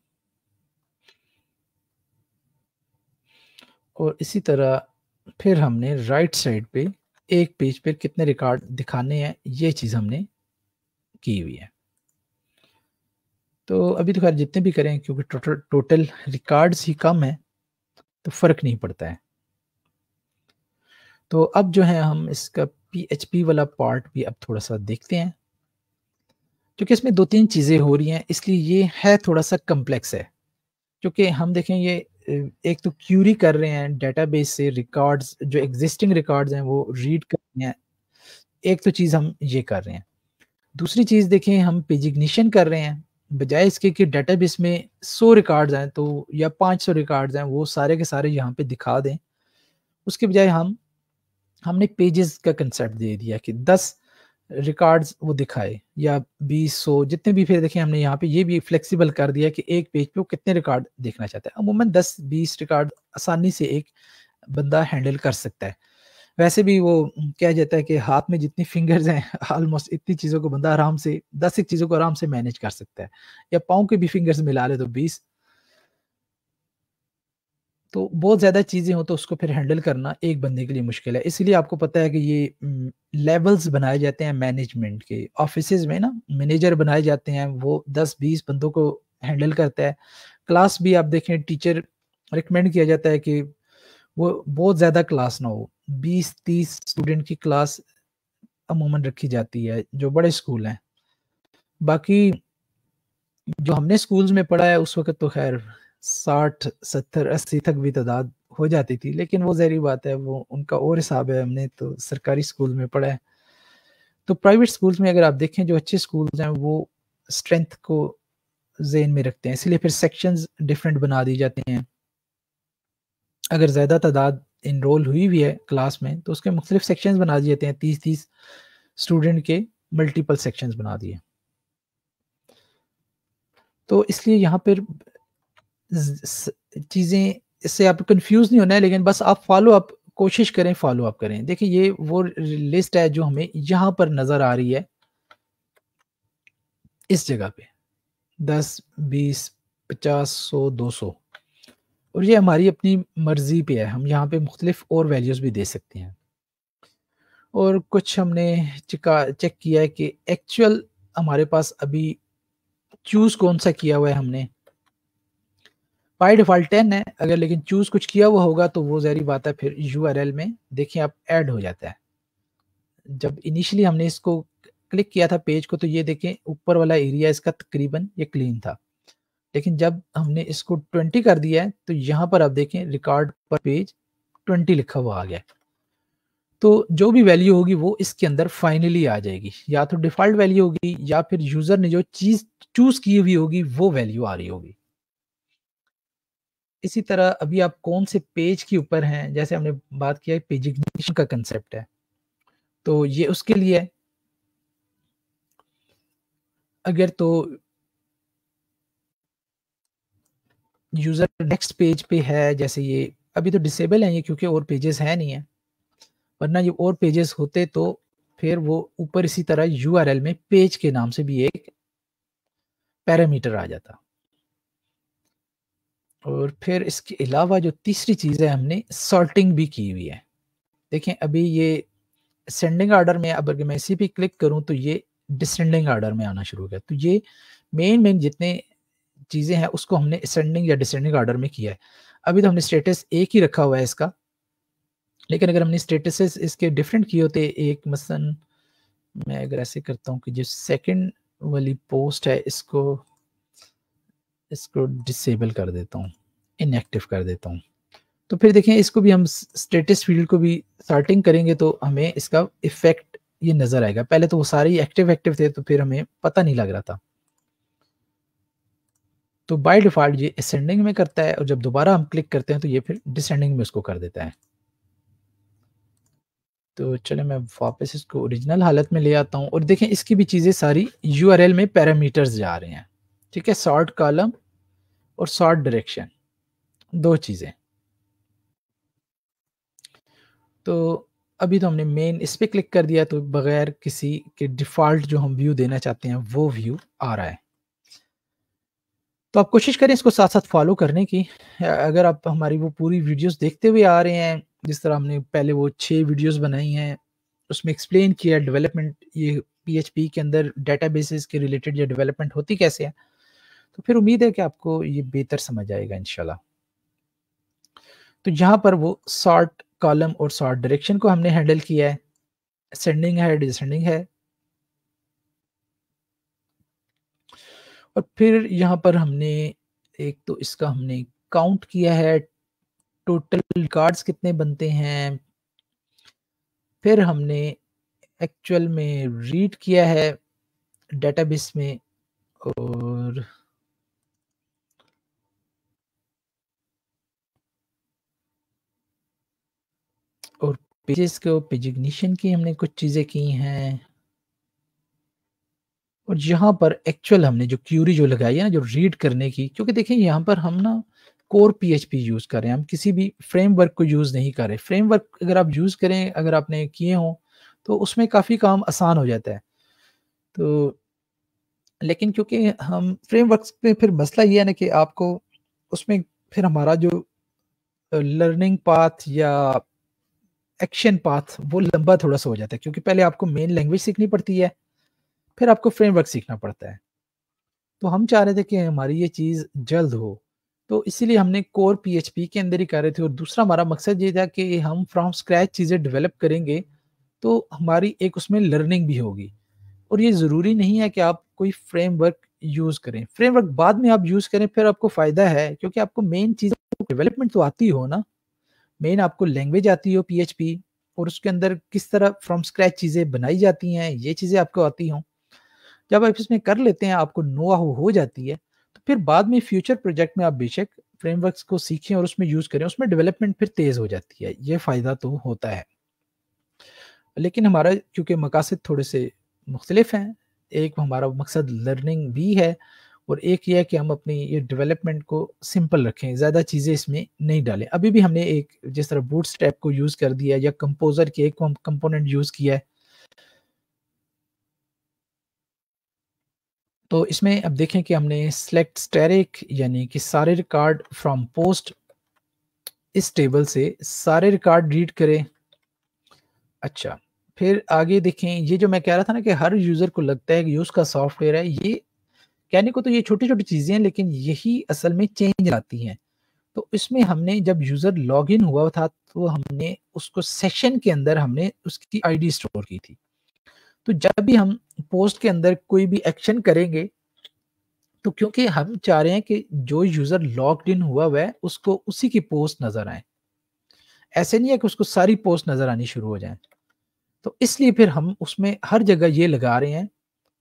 اور اسی طرح پھر ہم نے رائٹ سائڈ پہ ایک پیج پر کتنے ریکارڈ دکھانے ہیں یہ چیز ہم نے کی ہوئی ہے تو ابھی تو خیر جتنے بھی کریں کیونکہ ٹوٹل ٹوٹل ریکارڈس ہی کم ہیں تو فرق نہیں پڑتا ہے تو اب جو ہے ہم اس کا پی ایچ پی والا پارٹ بھی اب تھوڑا سا دیکھتے ہیں کیونکہ اس میں دو تین چیزیں ہو رہی ہیں اس لیے یہ ہے تھوڑا سا کمپلیکس ہے کیونکہ ہم دیکھیں یہ ایک تو کیوری کر رہے ہیں ڈیٹا بیس سے ریکارڈز جو ایگزسٹنگ ریکارڈز ہیں وہ ریڈ کر رہے ہیں ایک تو چیز ہم یہ کر رہے ہیں دوسری چیز دیکھیں ہم پیجگنیشن کر رہے ہیں بجائے اس کے کہ ڈیٹا بیس میں سو ریکارڈز ہیں تو یا پانچ سو ریکارڈز ہیں وہ سارے کے سارے یہاں پہ دکھا دیں اس کے بجائے ہم ہم نے پیجز کا کنسپٹ دے دیا کہ دس ریکارڈز وہ دکھائے یا بیس سو جتنے بھی پھر دیکھیں ہم نے یہاں پہ یہ بھی فلیکسیبل کر دیا کہ ایک پیج پہ وہ کتنے ریکارڈ دیکھنا چاہتا ہے عموماً دس بیس ریکارڈ آسانی سے ایک بندہ ہینڈل کر سکتا ہے ویسے بھی وہ کہہ جاتا ہے کہ ہاتھ میں جتنی فنگرز ہیں آلموسٹ اتنی چیزوں کو بندہ آرام سے دس ایک چیزوں کو آرام سے مینیج کر سکتا ہے یا پاؤں کے بھی فنگرز ملا لے تو بیس تو بہت زیادہ چیزیں ہوں تو اس کو پھر ہینڈل کرنا ایک بندے کے لیے مشکل ہے اس لیے آپ کو پتا ہے کہ یہ لیولز بنائے جاتے ہیں مینجمنٹ کے آفیسز میں نا مینیجر بنائے جاتے ہیں وہ دس بیس بندوں کو ہینڈل کرتا ہے کلاس بھی آپ دیکھیں ٹیچر ریکمینڈ کیا جاتا ہے کہ وہ بہت زیادہ کلاس نہ ہو بیس تیس اسٹوڈنٹ کی کلاس عموماً رکھی جاتی ہے جو بڑے اسکول ہیں باقی جو ہم نے اسکولز میں پڑھا ہے اس وقت تو خیر ساٹھ ستر اسی تک بھی تعداد ہو جاتی تھی لیکن وہ زہری بات ہے وہ ان کا اور حساب ہے ہم نے تو سرکاری اسکول میں پڑھا ہے تو پرائیویٹ اسکولس میں اگر آپ دیکھیں جو اچھے اسکولز ہیں وہ اسٹرینتھ کو ذہن میں رکھتے ہیں اسی لیے پھر سیکشنز ڈفرینٹ بنا دی جاتے ہیں اگر زیادہ تعداد انرول ہوئی ہوئی ہے کلاس میں تو اس کے مختلف سیکشنز بنا دیے جاتے ہیں تیس تیس اسٹوڈنٹ کے ملٹیپل سیکشنز بنا دیے تو اس لیے یہاں پر چیزیں اس سے آپ کنفیوز نہیں ہونا ہے لیکن بس آپ فالو اپ کوشش کریں فالو اپ کریں دیکھیں یہ وہ لسٹ ہے جو ہمیں یہاں پر نظر آ رہی ہے اس جگہ پہ دس بیس پچاس سو دو سو اور یہ ہماری اپنی مرضی پہ ہے ہم یہاں پہ مختلف اور ویلیوز بھی دے سکتے ہیں اور کچھ ہم نے چیک کیا ہے کہ ایکچوئل ہمارے پاس ابھی چوز کون سا کیا ہوا ہے ہم نے بائی ڈیفالٹ 10 ہے اگر لیکن چوز کچھ کیا ہوا ہوگا تو وہ ظاہری بات ہے پھر یو آر ایل میں دیکھیں آپ ایڈ ہو جاتا ہے جب انیشلی ہم نے اس کو کلک کیا تھا پیج کو تو یہ دیکھیں اوپر والا ایریا اس کا تقریباً یہ کلین تھا لیکن جب ہم نے اس کو 20 کر دیا ہے تو یہاں پر آپ دیکھیں ریکارڈ پر پیج 20 لکھا ہوا آ گیا تو جو بھی ویلیو ہوگی وہ اس کے اندر فائنلی آ جائے گی یا تو ڈیفالٹ ویلیو ہوگی یا پھر یوزر نے جو چیز چوز کی ہوئی ہوگی وہ ویلیو آ رہی ہوگی اسی طرح ابھی آپ کون سے پیج کے اوپر ہیں جیسے ہم نے بات کیا پیج اگنیشن کا کنسپٹ ہے تو یہ اس کے لیے اگر تو یوزر نیکسٹ پیج پہ ہے جیسے یہ ابھی تو ڈسیبل ہیں یہ کیونکہ اور پیجز ہیں نہیں ہیں ورنہ یہ اور پیجز ہوتے تو پھر وہ اوپر اسی طرح یو آر ایل میں پیج کے نام سے بھی ایک پیرامیٹر آ جاتا اور پھر اس کے علاوہ جو تیسری چیز ہے ہم نے بھی کی ہوئی ہے دیکھیں ابھی یہ سینڈنگ آرڈر میں میں اب اگر اسی پہ کلک کروں تو یہ ڈسینڈنگ آرڈر میں آنا شروع ہو گیا تو یہ مین مین جتنے چیزیں ہیں اس کو ہم نے اسینڈنگ یا ڈسینڈنگ آرڈر میں کیا ہے ابھی تو ہم نے اسٹیٹس ایک ہی رکھا ہوا ہے اس کا لیکن اگر ہم نے اسٹیٹسز اس کے ڈفرینٹ کیے ہوتے ایک مثلاً میں اگر ایسے کرتا ہوں کہ جو سیکنڈ والی پوسٹ ہے اس کو اس کو ڈسیبل کر دیتا ہوں ان ایکٹیو کر دیتا ہوں تو پھر دیکھیں اس کو بھی ہم اسٹیٹس فیلڈ کو بھی سارٹنگ کریں گے تو ہمیں اس کا افیکٹ یہ نظر آئے گا پہلے تو وہ سارے ایکٹیو ایکٹیو تھے تو پھر ہمیں پتہ نہیں لگ رہا تھا تو بائی ڈیفالٹ یہ اسینڈنگ میں کرتا ہے اور جب دوبارہ ہم کلک کرتے ہیں تو یہ پھر ڈسینڈنگ میں اس کو کر دیتا ہے تو چلے میں واپس اس کو اوریجنل حالت میں لے آتا ہوں اور دیکھیں اس کی بھی چیزیں ساری یو آر ایل میں پیرامیٹرز جا رہے ہیں ٹھیک ہے سارٹ کالم اور سارٹ ڈائریکشن دو چیزیں تو ابھی تو ہم نے مین اس پہ کلک کر دیا تو بغیر کسی کے ڈیفالٹ جو ہم ویو دینا چاہتے ہیں وہ ویو آ رہا ہے تو آپ کوشش کریں اس کو ساتھ ساتھ فالو کرنے کی اگر آپ ہماری وہ پوری ویڈیوز دیکھتے ہوئے آ رہے ہیں جس طرح ہم نے پہلے وہ چھ ویڈیوز بنائی ہیں اس میں ایکسپلین کیا ڈیولپمنٹ یہ پی ایچ پی کے اندر ڈیٹا بیسز کے ریلیٹڈ یا ڈیولپمنٹ ہوتی کیسے ہے تو پھر امید ہے کہ آپ کو یہ بہتر سمجھ آئے گا انشاءاللہ تو یہاں پر وہ سارٹ کالم اور سارٹ ڈائریکشن کو ہم نے ہینڈل کیا ہے سینڈنگ ہے ہے اور پھر یہاں پر ہم نے ایک تو اس کا ہم نے کاؤنٹ کیا ہے ٹوٹل ریکارڈز کتنے بنتے ہیں پھر ہم نے ایکچول میں ریڈ کیا ہے ڈیٹا بیس میں اور پیجز کو پیجگنیشن کی ہم نے کچھ چیزیں کی ہیں اور یہاں پر ایکچول ہم نے جو کیوری جو لگائی ہے جو ریڈ کرنے کی کیونکہ دیکھیں یہاں پر ہم نا کور پی ایچ پی یوز کر رہے ہیں ہم کسی بھی فریم ورک کو یوز نہیں کر رہے فریم ورک اگر آپ یوز کریں اگر آپ نے کیے ہوں تو اس میں کافی کام آسان ہو جاتا ہے تو لیکن کیونکہ ہم فریم ورکس پہ پھر مسئلہ یہ ہے نا کہ آپ کو اس میں پھر ہمارا جو لرننگ پاتھ یا ایکشن پاتھ وہ لمبا تھوڑا سا ہو جاتا ہے کیونکہ پہلے آپ کو مین لینگویج سیکھنی پڑتی ہے پھر آپ کو فریم ورک سیکھنا پڑتا ہے تو ہم چاہ رہے تھے کہ ہماری یہ چیز جلد ہو تو اسی لیے ہم نے کور پی ایچ پی کے اندر ہی کر رہے تھے اور دوسرا ہمارا مقصد یہ تھا کہ ہم فرام اسکریچ چیزیں ڈیولپ کریں گے تو ہماری ایک اس میں لرننگ بھی ہوگی اور یہ ضروری نہیں ہے کہ آپ کوئی فریم ورک یوز کریں فریم ورک بعد میں آپ یوز کریں پھر آپ کو فائدہ ہے کیونکہ آپ کو مین چیز ڈیولپمنٹ تو آتی ہو نا مین آپ کو لینگویج آتی ہو پی ایچ پی اور اس کے اندر کس طرح فرام اسکریچ چیزیں بنائی جاتی ہیں یہ چیزیں آپ کو آتی ہوں جب آپ اس میں کر لیتے ہیں آپ کو آہو ہو جاتی ہے تو پھر بعد میں فیوچر پروجیکٹ میں آپ بے شک فریم ورکس کو سیکھیں اور اس میں یوز کریں اس میں ڈیولپمنٹ پھر تیز ہو جاتی ہے یہ فائدہ تو ہوتا ہے لیکن ہمارا کیونکہ مقاصد تھوڑے سے مختلف ہیں ایک ہمارا مقصد لرننگ بھی ہے اور ایک یہ ہے کہ ہم اپنی یہ ڈیولپمنٹ کو سمپل رکھیں زیادہ چیزیں اس میں نہیں ڈالیں ابھی بھی ہم نے ایک جس طرح بوٹ کو یوز کر دیا یا کمپوزر کے ایک کمپوننٹ یوز کیا ہے تو اس میں اب دیکھیں کہ ہم نے سلیکٹ یعنی کہ سارے ریکارڈ فرام پوسٹ اس ٹیبل سے سارے ریکارڈ ریڈ کرے اچھا پھر آگے دیکھیں یہ جو میں کہہ رہا تھا نا کہ ہر یوزر کو لگتا ہے کہ یہ اس کا سافٹ ویئر ہے یہ کہنے کو تو یہ چھوٹی چھوٹی چیزیں ہیں لیکن یہی اصل میں چینج آتی ہیں تو اس میں ہم نے جب یوزر لاگ ان ہوا تھا تو ہم نے اس کو سیشن کے اندر ہم نے اس کی آئی ڈی اسٹور کی تھی تو جب بھی ہم پوسٹ کے اندر کوئی بھی ایکشن کریں گے تو کیونکہ ہم چاہ رہے ہیں کہ جو یوزر لاگ ان ہوا ہوا ہے اس کو اسی کی پوسٹ نظر آئیں ایسے نہیں ہے کہ اس کو ساری پوسٹ نظر آنی شروع ہو جائیں تو اس لیے پھر ہم اس میں ہر جگہ یہ لگا رہے ہیں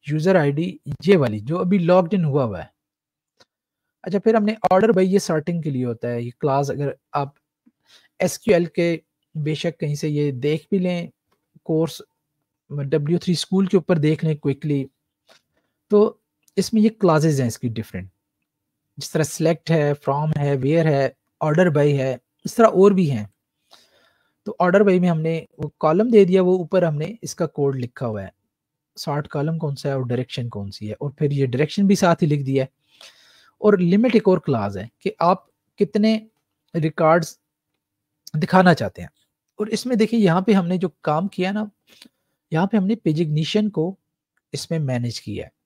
یوزر آئی ڈی یہ والی جو ابھی ان ہوا ہوا ہے اچھا پھر ہم نے آرڈر بھائی یہ سارٹنگ کے لیے ہوتا ہے یہ کلاس اگر آپ ایس کیو ایل کے بے شک کہیں سے یہ دیکھ بھی لیں کورس ڈبلیو تھری اسکول کے اوپر دیکھ لیں کوئکلی تو اس میں یہ کلاسز ہیں اس کی ڈفرینٹ جس طرح سلیکٹ ہے فرام ہے ویئر ہے آرڈر بائی ہے اس طرح اور بھی ہیں تو آرڈر بائی میں ہم نے وہ کالم دے دیا وہ اوپر ہم نے اس کا کوڈ لکھا ہوا ہے سارٹ کالم کون سا ہے اور ڈائریکشن کون سی ہے اور پھر یہ ڈائریکشن بھی ساتھ ہی لکھ دیا ہے اور لمٹ ایک اور کلاس ہے کہ آپ کتنے ریکارڈز دکھانا چاہتے ہیں اور اس میں دیکھیں یہاں پہ ہم نے جو کام کیا نا یہاں پہ ہم نے کو اس میں مینیج کیا ہے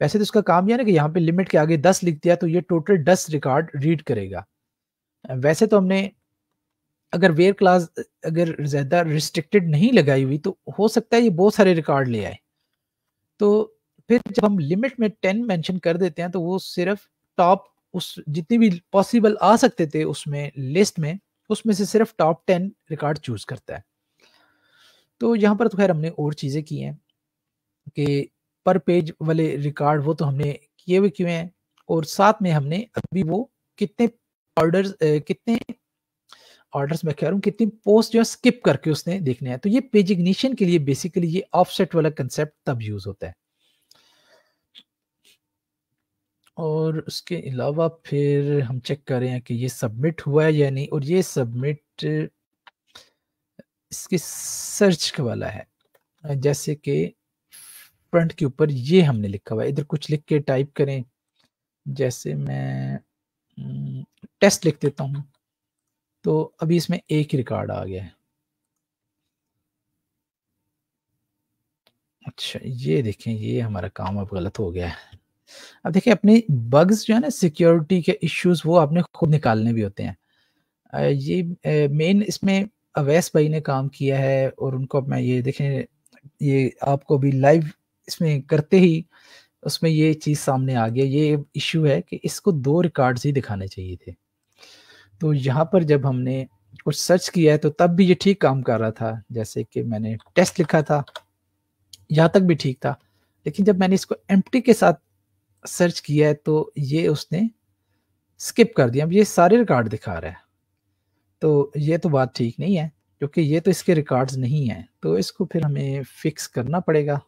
ویسے تو اس کا کام یہ کہ یہاں پہ لمٹ کے آگے دس لکھ دیا تو یہ ٹوٹل دس ریکارڈ ریڈ کرے گا ویسے تو ہم نے اگر ویئر کلاس اگر زیادہ ریسٹرکٹیڈ نہیں لگائی ہوئی تو ہو سکتا ہے یہ بہت سارے ریکارڈ لے آئے تو پھر جب ہم لمٹ میں ٹین مینشن کر دیتے ہیں تو وہ صرف ٹاپ اس جتنی بھی پاسبل آ سکتے تھے اس میں لسٹ میں اس میں سے صرف ٹاپ ٹین ریکارڈ چوز کرتا ہے تو یہاں پر تو خیر ہم نے اور چیزیں کی ہیں کہ پر پیج والے ریکارڈ وہ تو ہم نے کیے ہوئے کیے ہیں اور ساتھ میں ہم نے ابھی وہ کتنے آرڈرز کتنے آرڈرز میں کہہ رہا ہوں پوسٹ جو سکپ کر کے اس نے دیکھنے ہیں تو یہ اگنیشن کے لیے بیسیکلی یہ آف سیٹ والا کنسپٹ تب یوز ہوتا ہے اور اس کے علاوہ پھر ہم چیک کر رہے ہیں کہ یہ سبمٹ ہوا ہے یا نہیں اور یہ سبمٹ اس کے سرچ والا ہے جیسے کہ پرنٹ کے اوپر یہ ہم نے لکھا ہوا ہے ادھر کچھ لکھ کے ٹائپ کریں جیسے میں ٹیسٹ لکھ دیتا ہوں تو ابھی اس میں ایک ہی ریکارڈ آ گیا ہے اچھا یہ دیکھیں یہ ہمارا کام اب غلط ہو گیا ہے اب دیکھیں اپنی بگز جو ہے نا سیکیورٹی کے ایشوز وہ آپ نے خود نکالنے بھی ہوتے ہیں یہ مین اس میں اویس بھائی نے کام کیا ہے اور ان کو میں یہ دیکھیں یہ آپ کو بھی لائیو اس میں کرتے ہی اس میں یہ چیز سامنے آ گیا یہ ایشو ہے کہ اس کو دو ریکارڈز ہی دکھانے چاہیے تھے تو یہاں پر جب ہم نے کچھ سرچ کیا ہے تو تب بھی یہ ٹھیک کام کر رہا تھا جیسے کہ میں نے ٹیسٹ لکھا تھا یہاں تک بھی ٹھیک تھا لیکن جب میں نے اس کو ایمٹی کے ساتھ سرچ کیا ہے تو یہ اس نے اسکپ کر دیا اب یہ سارے ریکارڈ دکھا رہا ہے تو یہ تو بات ٹھیک نہیں ہے کیونکہ یہ تو اس کے ریکارڈز نہیں ہیں تو اس کو پھر ہمیں فکس کرنا پڑے گا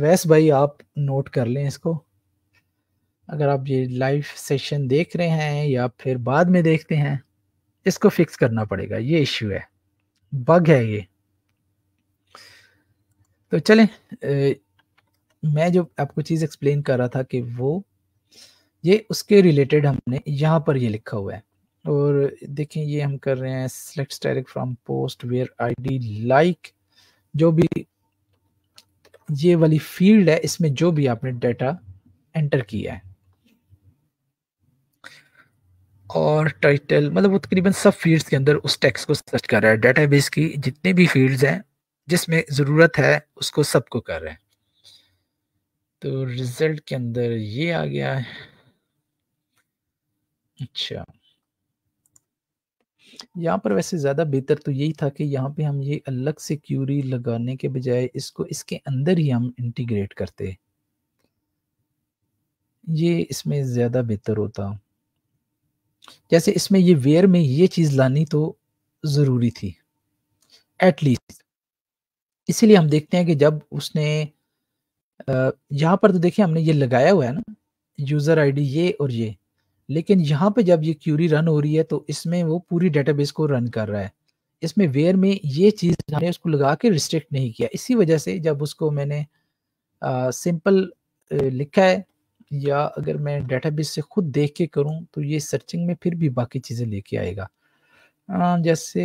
ویس بھائی آپ نوٹ کر لیں اس کو اگر آپ یہ لائف سیشن دیکھ رہے ہیں یا پھر بعد میں دیکھتے ہیں اس کو فکس کرنا پڑے گا یہ ایشو ہے بگ ہے یہ تو چلیں میں جو آپ کو چیز ایکسپلین کر رہا تھا کہ وہ یہ اس کے ریلیٹڈ ہم نے یہاں پر یہ لکھا ہوا ہے اور دیکھیں یہ ہم کر رہے ہیں select asterisk from post where I D like جو بھی یہ والی فیلڈ ہے اس میں جو بھی آپ نے ڈیٹا انٹر کیا ہے اور ٹائٹل مطلب وہ تقریباً سب فیلڈس کے اندر اس ٹیکس کو سرچ کر رہا ہے ڈیٹا بیس کی جتنے بھی فیلڈز ہیں جس میں ضرورت ہے اس کو سب کو کر رہا ہے تو ریزلٹ کے اندر یہ آ گیا ہے اچھا یہاں پر ویسے زیادہ بہتر تو یہی تھا کہ یہاں پہ ہم یہ الگ سے کیوری لگانے کے بجائے اس کو اس کے اندر ہی ہم انٹیگریٹ کرتے یہ اس میں زیادہ بہتر ہوتا جیسے اس میں یہ ویئر میں یہ چیز لانی تو ضروری تھی ایٹ لیسٹ اسی لیے ہم دیکھتے ہیں کہ جب اس نے یہاں پر تو دیکھیں ہم نے یہ لگایا ہوا ہے نا یوزر آئی ڈی یہ اور یہ لیکن یہاں پہ جب یہ کیوری رن ہو رہی ہے تو اس میں وہ پوری ڈیٹا بیس کو رن کر رہا ہے اس میں ویئر میں یہ چیز ہم نے اس کو لگا کے ریسٹرکٹ نہیں کیا اسی وجہ سے جب اس کو میں نے سمپل لکھا ہے یا اگر میں ڈیٹا بیس سے خود دیکھ کے کروں تو یہ سرچنگ میں پھر بھی باقی چیزیں لے کے آئے گا جیسے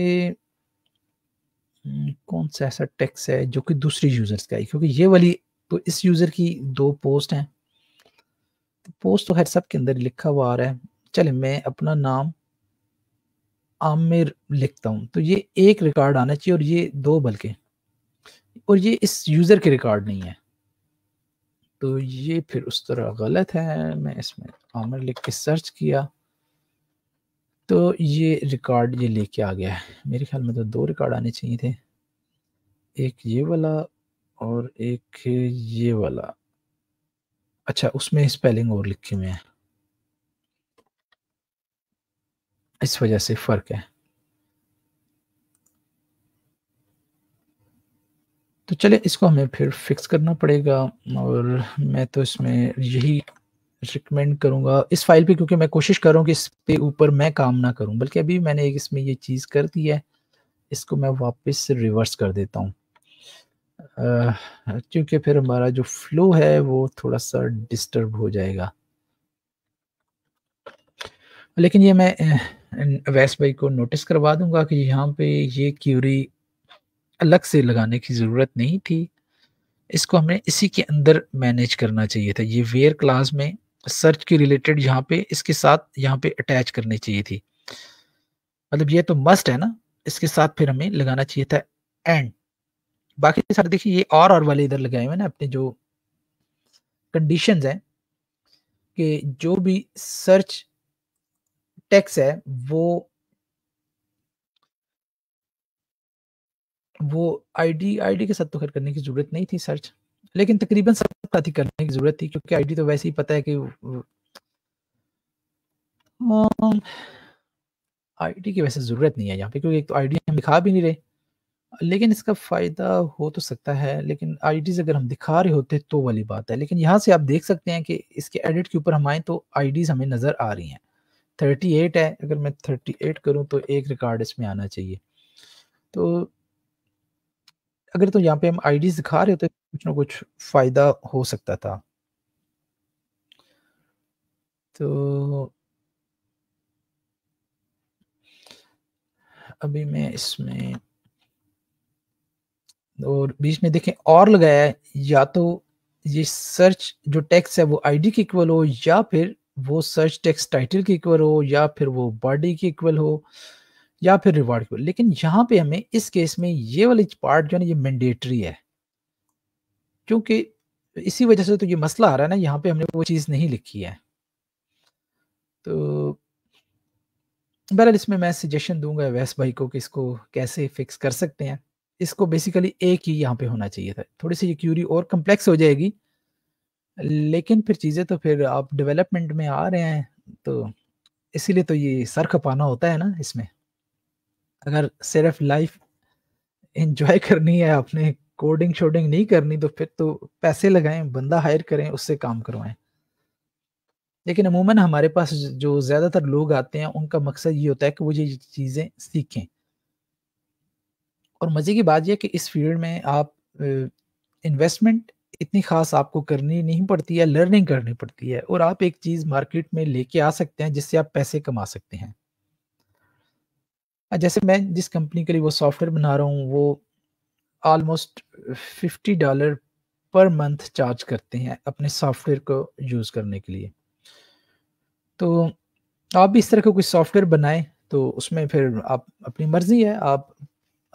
کون سا ایسا ٹیکس ہے جو کہ دوسری یوزرز کا ہے کیونکہ یہ والی تو اس یوزر کی دو پوسٹ ہیں پوسٹ تو ہر سب کے اندر لکھا ہوا آ رہا ہے چلے میں اپنا نام عامر لکھتا ہوں تو یہ ایک ریکارڈ آنا چاہیے اور یہ دو بلکہ اور یہ اس یوزر کے ریکارڈ نہیں ہے تو یہ پھر اس طرح غلط ہے میں اس میں عامر لکھ کے سرچ کیا تو یہ ریکارڈ یہ لے کے آ گیا ہے میرے خیال میں تو دو ریکارڈ آنے چاہیے تھے ایک یہ والا اور ایک یہ والا اچھا اس میں اسپیلنگ اور لکھے ہوئے ہیں اس وجہ سے فرق ہے تو چلے اس کو ہمیں پھر فکس کرنا پڑے گا اور میں تو اس میں یہی ریکمینڈ کروں گا اس فائل پہ کیونکہ میں کوشش کروں کہ اس پہ اوپر میں کام نہ کروں بلکہ ابھی میں نے اس میں یہ چیز کر دی ہے اس کو میں واپس ریورس کر دیتا ہوں کیونکہ پھر ہمارا جو فلو ہے وہ تھوڑا سا ڈسٹرب ہو جائے گا لیکن یہ میں ویس بھائی کو نوٹس کروا دوں گا کہ یہاں پہ یہ کیوری الگ سے لگانے کی ضرورت نہیں تھی اس کو ہمیں اسی کے اندر مینیج کرنا چاہیے تھا یہ ویئر کلاس میں سرچ کے ریلیٹڈ یہاں پہ اس کے ساتھ یہاں پہ اٹیچ کرنی چاہیے تھی مطلب یہ تو مسٹ ہے نا اس کے ساتھ پھر ہمیں لگانا چاہیے تھا اینڈ باقی سر دیکھیے یہ اور اور والے ادھر لگائے ہوئے نا اپنے جو کنڈیشنز ہیں کہ جو بھی سرچ ٹیکس ہے وہ وہ آئی ڈی آئی ڈی کے ساتھ تو خیر کرنے کی ضرورت نہیں تھی سرچ لیکن تقریباً سب ساتھ ہی کرنے کی ضرورت تھی کیونکہ آئی ڈی تو ویسے ہی پتہ ہے کہ آئی ڈی کی ویسے ضرورت نہیں ہے یہاں پہ کیونکہ ایک تو آئی ڈی ہم دکھا بھی نہیں رہے لیکن اس کا فائدہ ہو تو سکتا ہے لیکن آئی ڈیز اگر ہم دکھا رہے ہوتے تو والی بات ہے لیکن یہاں سے آپ دیکھ سکتے ہیں کہ اس کے ایڈٹ کے اوپر ہم آئیں تو آئی ڈیز ہمیں نظر آ رہی ہیں تھرٹی ایٹ ہے اگر میں تھرٹی ایٹ کروں تو ایک ریکارڈ اس میں آنا چاہیے تو اگر تو یہاں پہ ہم آئی ڈیز دکھا رہے ہوتے کچھ نہ کچھ فائدہ ہو سکتا تھا تو ابھی میں اس میں اور بیچ میں دیکھیں اور لگایا ہے یا تو یہ سرچ جو ٹیکس ہے وہ آئی ڈی کی ایکول ہو یا پھر وہ سرچ ٹیکس ٹائٹل کی اکول ہو یا پھر وہ باڈی کی اکول ہو یا پھر ریوارڈ کی لیکن یہاں پہ ہمیں اس کیس میں یہ والی پارٹ جو ہے نا یہ مینڈیٹری ہے کیونکہ اسی وجہ سے تو یہ مسئلہ آ رہا ہے نا یہاں پہ ہم نے وہ چیز نہیں لکھی ہے تو بہرحال اس میں میں سجیشن دوں گا ویس بھائی کو کہ اس کو کیسے فکس کر سکتے ہیں اس کو بیسیکلی ایک ہی یہاں پہ ہونا چاہیے تھا تھوڑی سی یہ کیوری اور کمپلیکس ہو جائے گی لیکن پھر چیزیں تو پھر آپ ڈیولپمنٹ میں آ رہے ہیں تو اسی لیے تو یہ سر کھپانا ہوتا ہے نا اس میں اگر صرف لائف انجوائے کرنی ہے اپنے کوڈنگ شوڈنگ نہیں کرنی تو پھر تو پیسے لگائیں بندہ ہائر کریں اس سے کام کروائیں لیکن عموماً ہمارے پاس جو زیادہ تر لوگ آتے ہیں ان کا مقصد یہ ہوتا ہے کہ وہ یہ چیزیں سیکھیں اور مزے کی بات یہ کہ اس فیلڈ میں آپ انویسٹمنٹ اتنی خاص آپ کو کرنی نہیں پڑتی ہے لرننگ کرنی پڑتی ہے اور آپ ایک چیز مارکیٹ میں لے کے آ سکتے ہیں جس سے آپ پیسے کما سکتے ہیں جیسے میں جس کمپنی کے لیے وہ سافٹ ویئر بنا رہا ہوں وہ almost fifty dollar per month charge کرتے ہیں اپنے سافٹ ویئر کو یوز کرنے کے لیے تو آپ بھی اس طرح کا کوئی سافٹ ویئر بنائیں تو اس میں پھر آپ اپنی مرضی ہے آپ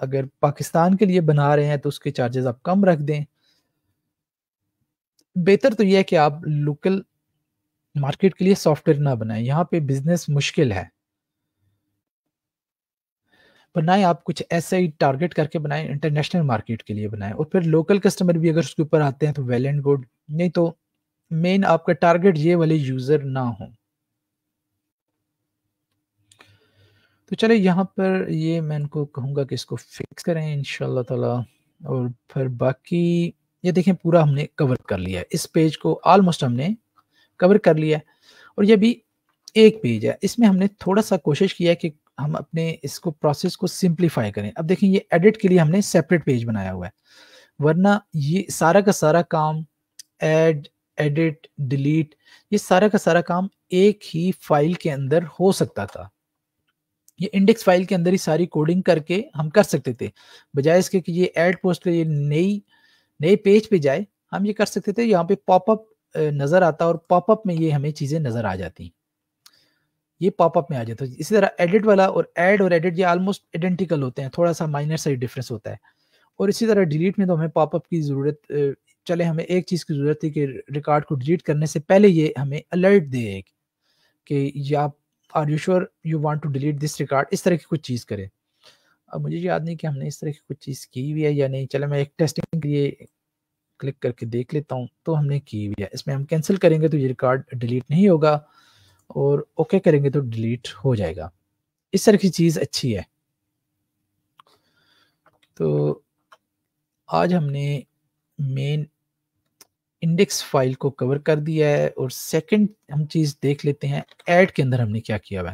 اگر پاکستان کے لیے بنا رہے ہیں تو اس کے چارجز آپ کم رکھ دیں بہتر تو یہ ہے کہ آپ لوکل مارکیٹ کے لیے سافٹ ویئر نہ بنائیں یہاں پہ بزنس مشکل ہے بنائیں آپ کچھ ایسا ہی ٹارگیٹ کر کے بنائیں انٹرنیشنل مارکیٹ کے لیے بنائیں اور پھر لوکل کسٹمر بھی اگر اس کے اوپر آتے ہیں تو ویل اینڈ گڈ نہیں تو مین آپ کا یہ والے یوزر نہ ہوں تو چلے یہاں پر یہ میں ان کو کہوں گا کہ اس کو فکس کریں ان شاء اللہ تعالی اور پھر باقی یہ دیکھیں پورا ہم نے کور کر لیا ہے اس پیج کو آلموسٹ ہم نے کور کر لیا ہے اور یہ بھی ایک پیج ہے اس میں ہم نے تھوڑا سا کوشش کیا کہ ہم اپنے اس کو پروسیس کو سمپلیفائی کریں اب دیکھیں یہ ایڈٹ کے لیے ہم نے سیپریٹ پیج بنایا ہوا ہے ورنہ یہ سارا کا سارا کام ایڈ ایڈٹ ڈیلیٹ یہ سارا کا سارا کام ایک ہی فائل کے اندر ہو سکتا تھا یہ انڈیکس فائل کے اندر ہی ساری کوڈنگ کر کے ہم کر سکتے تھے بجائے اس کے کہ یہ ایڈ پوسٹ نئی نئے پیج پہ جائے ہم یہ کر سکتے تھے یہاں پہ پاپ اپ نظر آتا اور پاپ اپ میں یہ ہمیں چیزیں نظر آ جاتی یہ پاپ اپ میں آ جاتا ہے اسی طرح ایڈٹ والا اور ایڈ اور ایڈٹ یہ آلموسٹ آئیڈینٹیکل ہوتے ہیں تھوڑا سا مائنر سا ہی ڈفرینس ہوتا ہے اور اسی طرح ڈیلیٹ میں تو ہمیں پاپ اپ کی ضرورت چلے ہمیں ایک چیز کی ضرورت تھی کہ ریکارڈ کو ڈیلیٹ کرنے سے پہلے یہ ہمیں الرٹ دے ایک کہ یا are you sure you want to delete this record اس طرح کی کچھ چیز کرے اب مجھے یاد نہیں کہ ہم نے اس طرح کی کچھ چیز کی ہوئی ہے یا نہیں چلے میں ایک ٹیسٹنگ کے لیے کلک کر کے دیکھ لیتا ہوں تو ہم نے کی ہوئی ہے اس میں ہم کینسل کریں گے تو یہ ریکارڈ ڈیلیٹ نہیں ہوگا اور اوکے کریں گے تو ڈیلیٹ ہو جائے گا اس طرح کی چیز اچھی ہے تو آج ہم نے مین انڈیکس فائل کو کور کر دیا ہے اور سیکنڈ ہم چیز دیکھ لیتے ہیں ایڈ کے اندر ہم نے کیا کیا ہوا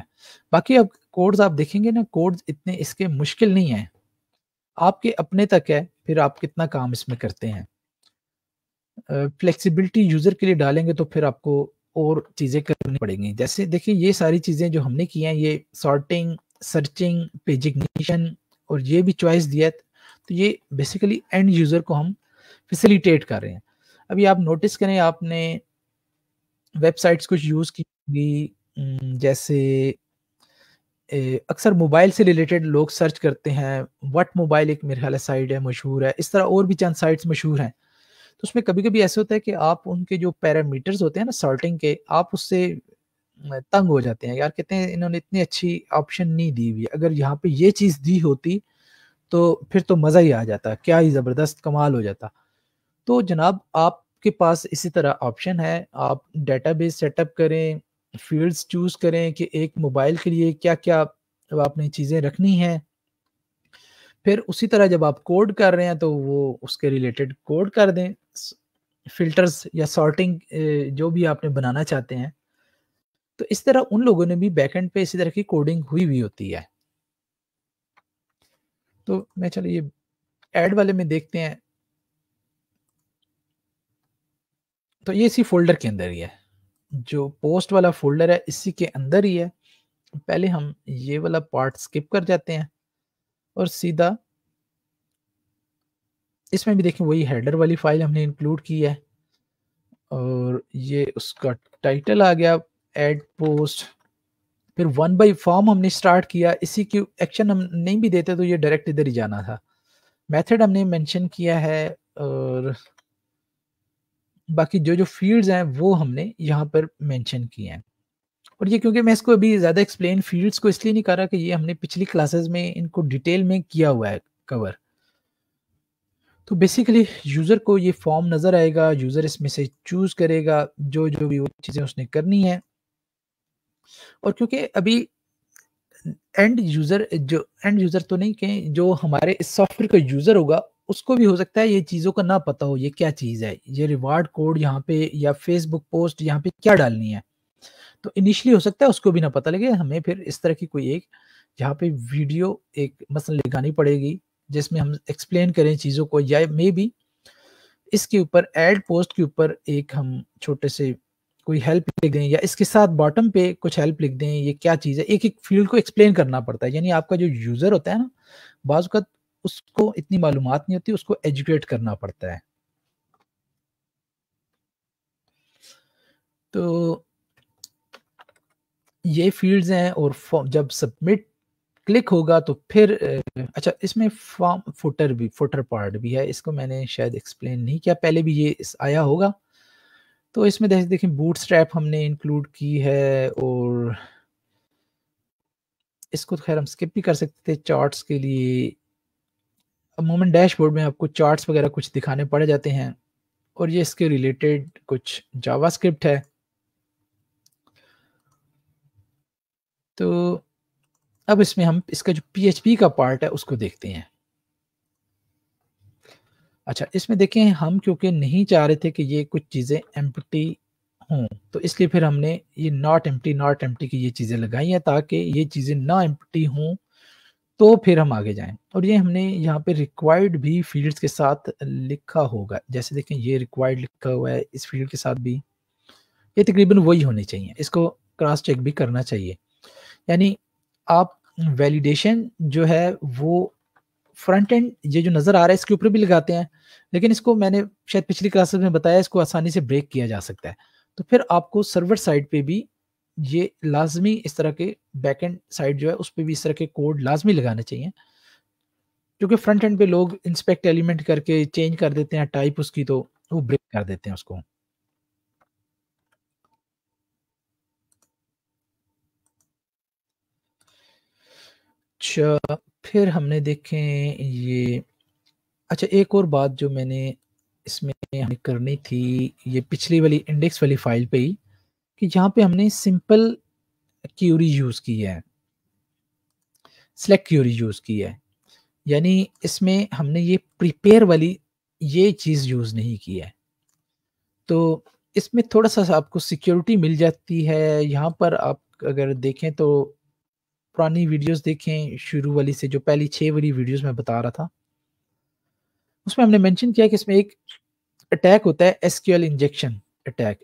باقی اب کوڈز آپ دیکھیں گے نا کوڈز اتنے اس کے مشکل نہیں ہیں آپ کے اپنے تک ہے پھر آپ کتنا کام اس میں کرتے ہیں فلیکسیبلٹی یوزر کے لیے ڈالیں گے تو پھر آپ کو اور چیزیں کرنی پڑیں گی جیسے دیکھیں یہ ساری چیزیں جو ہم نے کی ہیں یہ سارٹنگ سرچنگ پیجگنیشن اور یہ بھی چوائس دیا تو یہ اینڈ یوزر کو ہم کر رہے ہیں ابھی آپ نوٹس کریں آپ نے ویب سائٹس کچھ یوز کی جیسے اکثر موبائل سے ریلیٹڈ لوگ سرچ کرتے ہیں وٹ موبائل ایک میرے خیال سائٹ ہے مشہور ہے اس طرح اور بھی چند سائٹس مشہور ہیں تو اس میں کبھی کبھی ایسے ہوتا ہے کہ آپ ان کے جو پیرامیٹرز ہوتے ہیں نا سالٹنگ کے آپ اس سے تنگ ہو جاتے ہیں یار کہتے ہیں انہوں نے اتنی اچھی آپشن نہیں دی ہوئی اگر یہاں پہ یہ چیز دی ہوتی تو پھر تو مزہ ہی آ جاتا کیا ہی زبردست کمال ہو جاتا تو جناب آپ کے پاس اسی طرح آپشن ہے آپ ڈیٹا بیس سیٹ اپ کریں فیلڈز چوز کریں کہ ایک موبائل کے لیے کیا کیا آپ نے چیزیں رکھنی ہیں پھر اسی طرح جب آپ کوڈ کر رہے ہیں تو وہ اس کے ریلیٹڈ کوڈ کر دیں فلٹرز یا سارٹنگ eh, جو بھی آپ نے بنانا چاہتے ہیں تو اس طرح ان لوگوں نے بھی بیک اینڈ پہ اسی طرح کی کوڈنگ ہوئی ہوئی ہوتی ہے تو میں چلو یہ ایڈ والے میں دیکھتے ہیں تو یہ اسی فولڈر کے اندر ہی ہے جو پوسٹ والا فولڈر ہے اسی کے اندر ہی ہے پہلے ہم یہ والا پارٹ سکپ کر جاتے ہیں اور سیدھا اس میں بھی دیکھیں وہی ہیڈر والی فائل ہم نے انکلوڈ کی ہے اور یہ اس کا ٹائٹل آ گیا ایڈ پوسٹ پھر ون بائی فارم ہم نے اسٹارٹ کیا اسی کی ایکشن ہم نہیں بھی دیتے تو یہ ڈائریکٹ ادھر ہی جانا تھا میتھڈ ہم نے مینشن کیا ہے اور باقی جو جو فیلڈز ہیں وہ ہم نے یہاں پر مینشن کیے ہیں اور یہ کیونکہ میں اس کو ابھی زیادہ ایکسپلین فیلڈز کو اس لیے نہیں کر رہا کہ یہ ہم نے پچھلی کلاسز میں ان کو ڈیٹیل میں کیا ہوا ہے کور تو بیسیکلی یوزر کو یہ فارم نظر آئے گا یوزر اس میں سے چوز کرے گا جو جو بھی وہ چیزیں اس نے کرنی ہیں اور کیونکہ ابھی اینڈ یوزر جو اینڈ یوزر تو نہیں کہ جو ہمارے اس سافٹ ویئر کا یوزر ہوگا اس کو بھی ہو سکتا ہے یہ چیزوں کا نہ پتا ہو یہ کیا چیز ہے یہ ریوارڈ کوڈ یہاں پہ یا فیس بک پوسٹ یہاں پہ کیا ڈالنی ہے تو انیشلی ہو سکتا ہے اس کو بھی نہ پتہ لگے ہمیں پھر اس طرح کی کوئی ایک یہاں پہ ویڈیو ایک مثلا لگانی پڑے گی جس میں ہم ایکسپلین کریں چیزوں کو یا مے بی اس کے اوپر ایڈ پوسٹ کے اوپر ایک ہم چھوٹے سے کوئی ہیلپ لکھ دیں یا اس کے ساتھ باٹم پہ کچھ ہیلپ لکھ دیں یہ کیا چیز ہے ایک ایک فیلڈ کو ایکسپلین کرنا پڑتا ہے یعنی آپ کا جو یوزر ہوتا ہے نا بعض اوقات اس کو اتنی معلومات نہیں ہوتی اس کو ایجوکیٹ کرنا پڑتا ہے تو یہ فیلڈز ہیں اور جب سبمٹ کلک ہوگا تو پھر اچھا اس میں فارم فوٹر بھی فوٹر پارٹ بھی ہے اس کو میں نے شاید ایکسپلین نہیں کیا پہلے بھی یہ آیا ہوگا تو اس میں دیکھیں بوٹ سٹریپ ہم نے انکلوڈ کی ہے اور اس کو خیر ہم اسکپ بھی کر سکتے تھے چارٹس کے لیے عموماً ڈیش بورڈ میں آپ کو چارٹس وغیرہ کچھ دکھانے پڑ جاتے ہیں اور یہ اس کے ریلیٹڈ کچھ جاوا اسکرپٹ ہے تو اب اس میں ہم اس کا جو پی ایچ پی کا پارٹ ہے اس کو دیکھتے ہیں اچھا اس میں دیکھیں ہم کیونکہ نہیں چاہ رہے تھے کہ یہ کچھ چیزیں ایمپٹی ہوں تو اس لیے پھر ہم نے یہ ناٹ ناٹ ایمپٹی ایمپٹی کی یہ چیزیں لگائی ہیں تاکہ یہ چیزیں نہ ایمپٹی ہوں تو پھر ہم آگے جائیں اور یہ ہم نے یہاں پہ ریکوائرڈ بھی فیلڈ کے ساتھ لکھا ہوگا جیسے دیکھیں یہ ریکوائرڈ لکھا ہوا ہے اس فیلڈ کے ساتھ بھی یہ تقریباً وہی ہونی چاہیے اس کو کراس چیک بھی کرنا چاہیے یعنی آپ ویلیڈیشن جو ہے وہ فرنٹ اینڈ یہ جو نظر آ رہا ہے اس کے اوپر بھی لگاتے ہیں لیکن اس کو میں نے شاید پچھلی کلاسز میں بتایا اس کو آسانی سے بریک کیا جا سکتا ہے تو پھر آپ کو سرور سائڈ پہ بھی یہ لازمی اس طرح کے بیک اینڈ سائڈ جو ہے اس پہ بھی اس طرح کے کوڈ لازمی لگانے چاہیے کیونکہ فرنٹ اینڈ پہ لوگ انسپیکٹ ایلیمنٹ کر کے چینج کر دیتے ہیں ٹائپ اس کی تو وہ بریک کر دیتے ہیں اس کو اچھا پھر ہم نے دیکھیں یہ اچھا ایک اور بات جو میں نے اس میں کرنی تھی یہ پچھلی والی انڈیکس والی فائل پہ ہی کہ جہاں پہ ہم نے سمپل کیوری یوز کی ہے سلیکٹ کیوری یوز کی ہے یعنی اس میں ہم نے یہ پریپیئر والی یہ چیز یوز نہیں کی ہے تو اس میں تھوڑا سا آپ کو سیکیورٹی مل جاتی ہے یہاں پر آپ اگر دیکھیں تو پرانی ویڈیوز دیکھیں شروع والی سے جو پہلی چھ والی ویڈیوز میں بتا رہا تھا اس میں ہم نے مینشن کیا کہ اس میں ایک اٹیک ہوتا ہے S Q L injection attack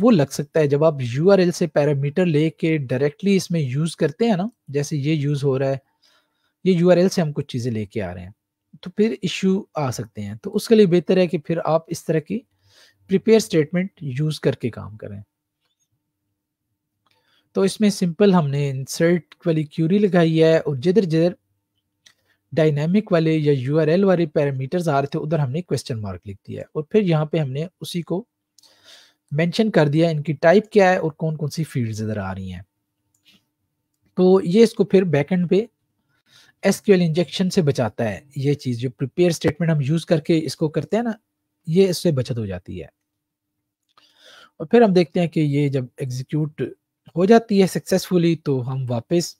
وہ لگ سکتا ہے جب آپ یو آر ایل سے پیرامیٹر لے کے ڈائریکٹلی اس میں یوز کرتے ہیں نا جیسے یہ یوز ہو رہا ہے یہ یو آر ایل سے ہم کچھ چیزیں لے کے آ رہے ہیں تو پھر ایشو آ سکتے ہیں تو اس کے لیے بہتر ہے کہ پھر آپ اس طرح کی اسٹیٹمنٹ یوز کر کے کام کریں تو اس میں سمپل ہم نے انسرٹ والی کیوری لگائی ہے اور جدھر جدھر والے یا یو ایل والے پیرامیٹرز آ رہے تھے ادھر ہم نے کوشچن مارک لکھ دیا ہے اور پھر یہاں پہ ہم نے اسی کو مینشن کر دیا ان کی ٹائپ کیا ہے اور کون کون سی فیلڈز ادھر آ رہی ہیں تو یہ اس کو پھر بیک اینڈ پہ ایس کیو ایل انجیکشن سے بچاتا ہے یہ چیز جو پریپیئر اسٹیٹمنٹ ہم یوز کر کے اس کو کرتے ہیں نا یہ اس سے بچت ہو جاتی ہے اور پھر ہم دیکھتے ہیں کہ یہ جب ایگزیکیوٹ ہو جاتی ہے سکسیسفلی تو ہم واپس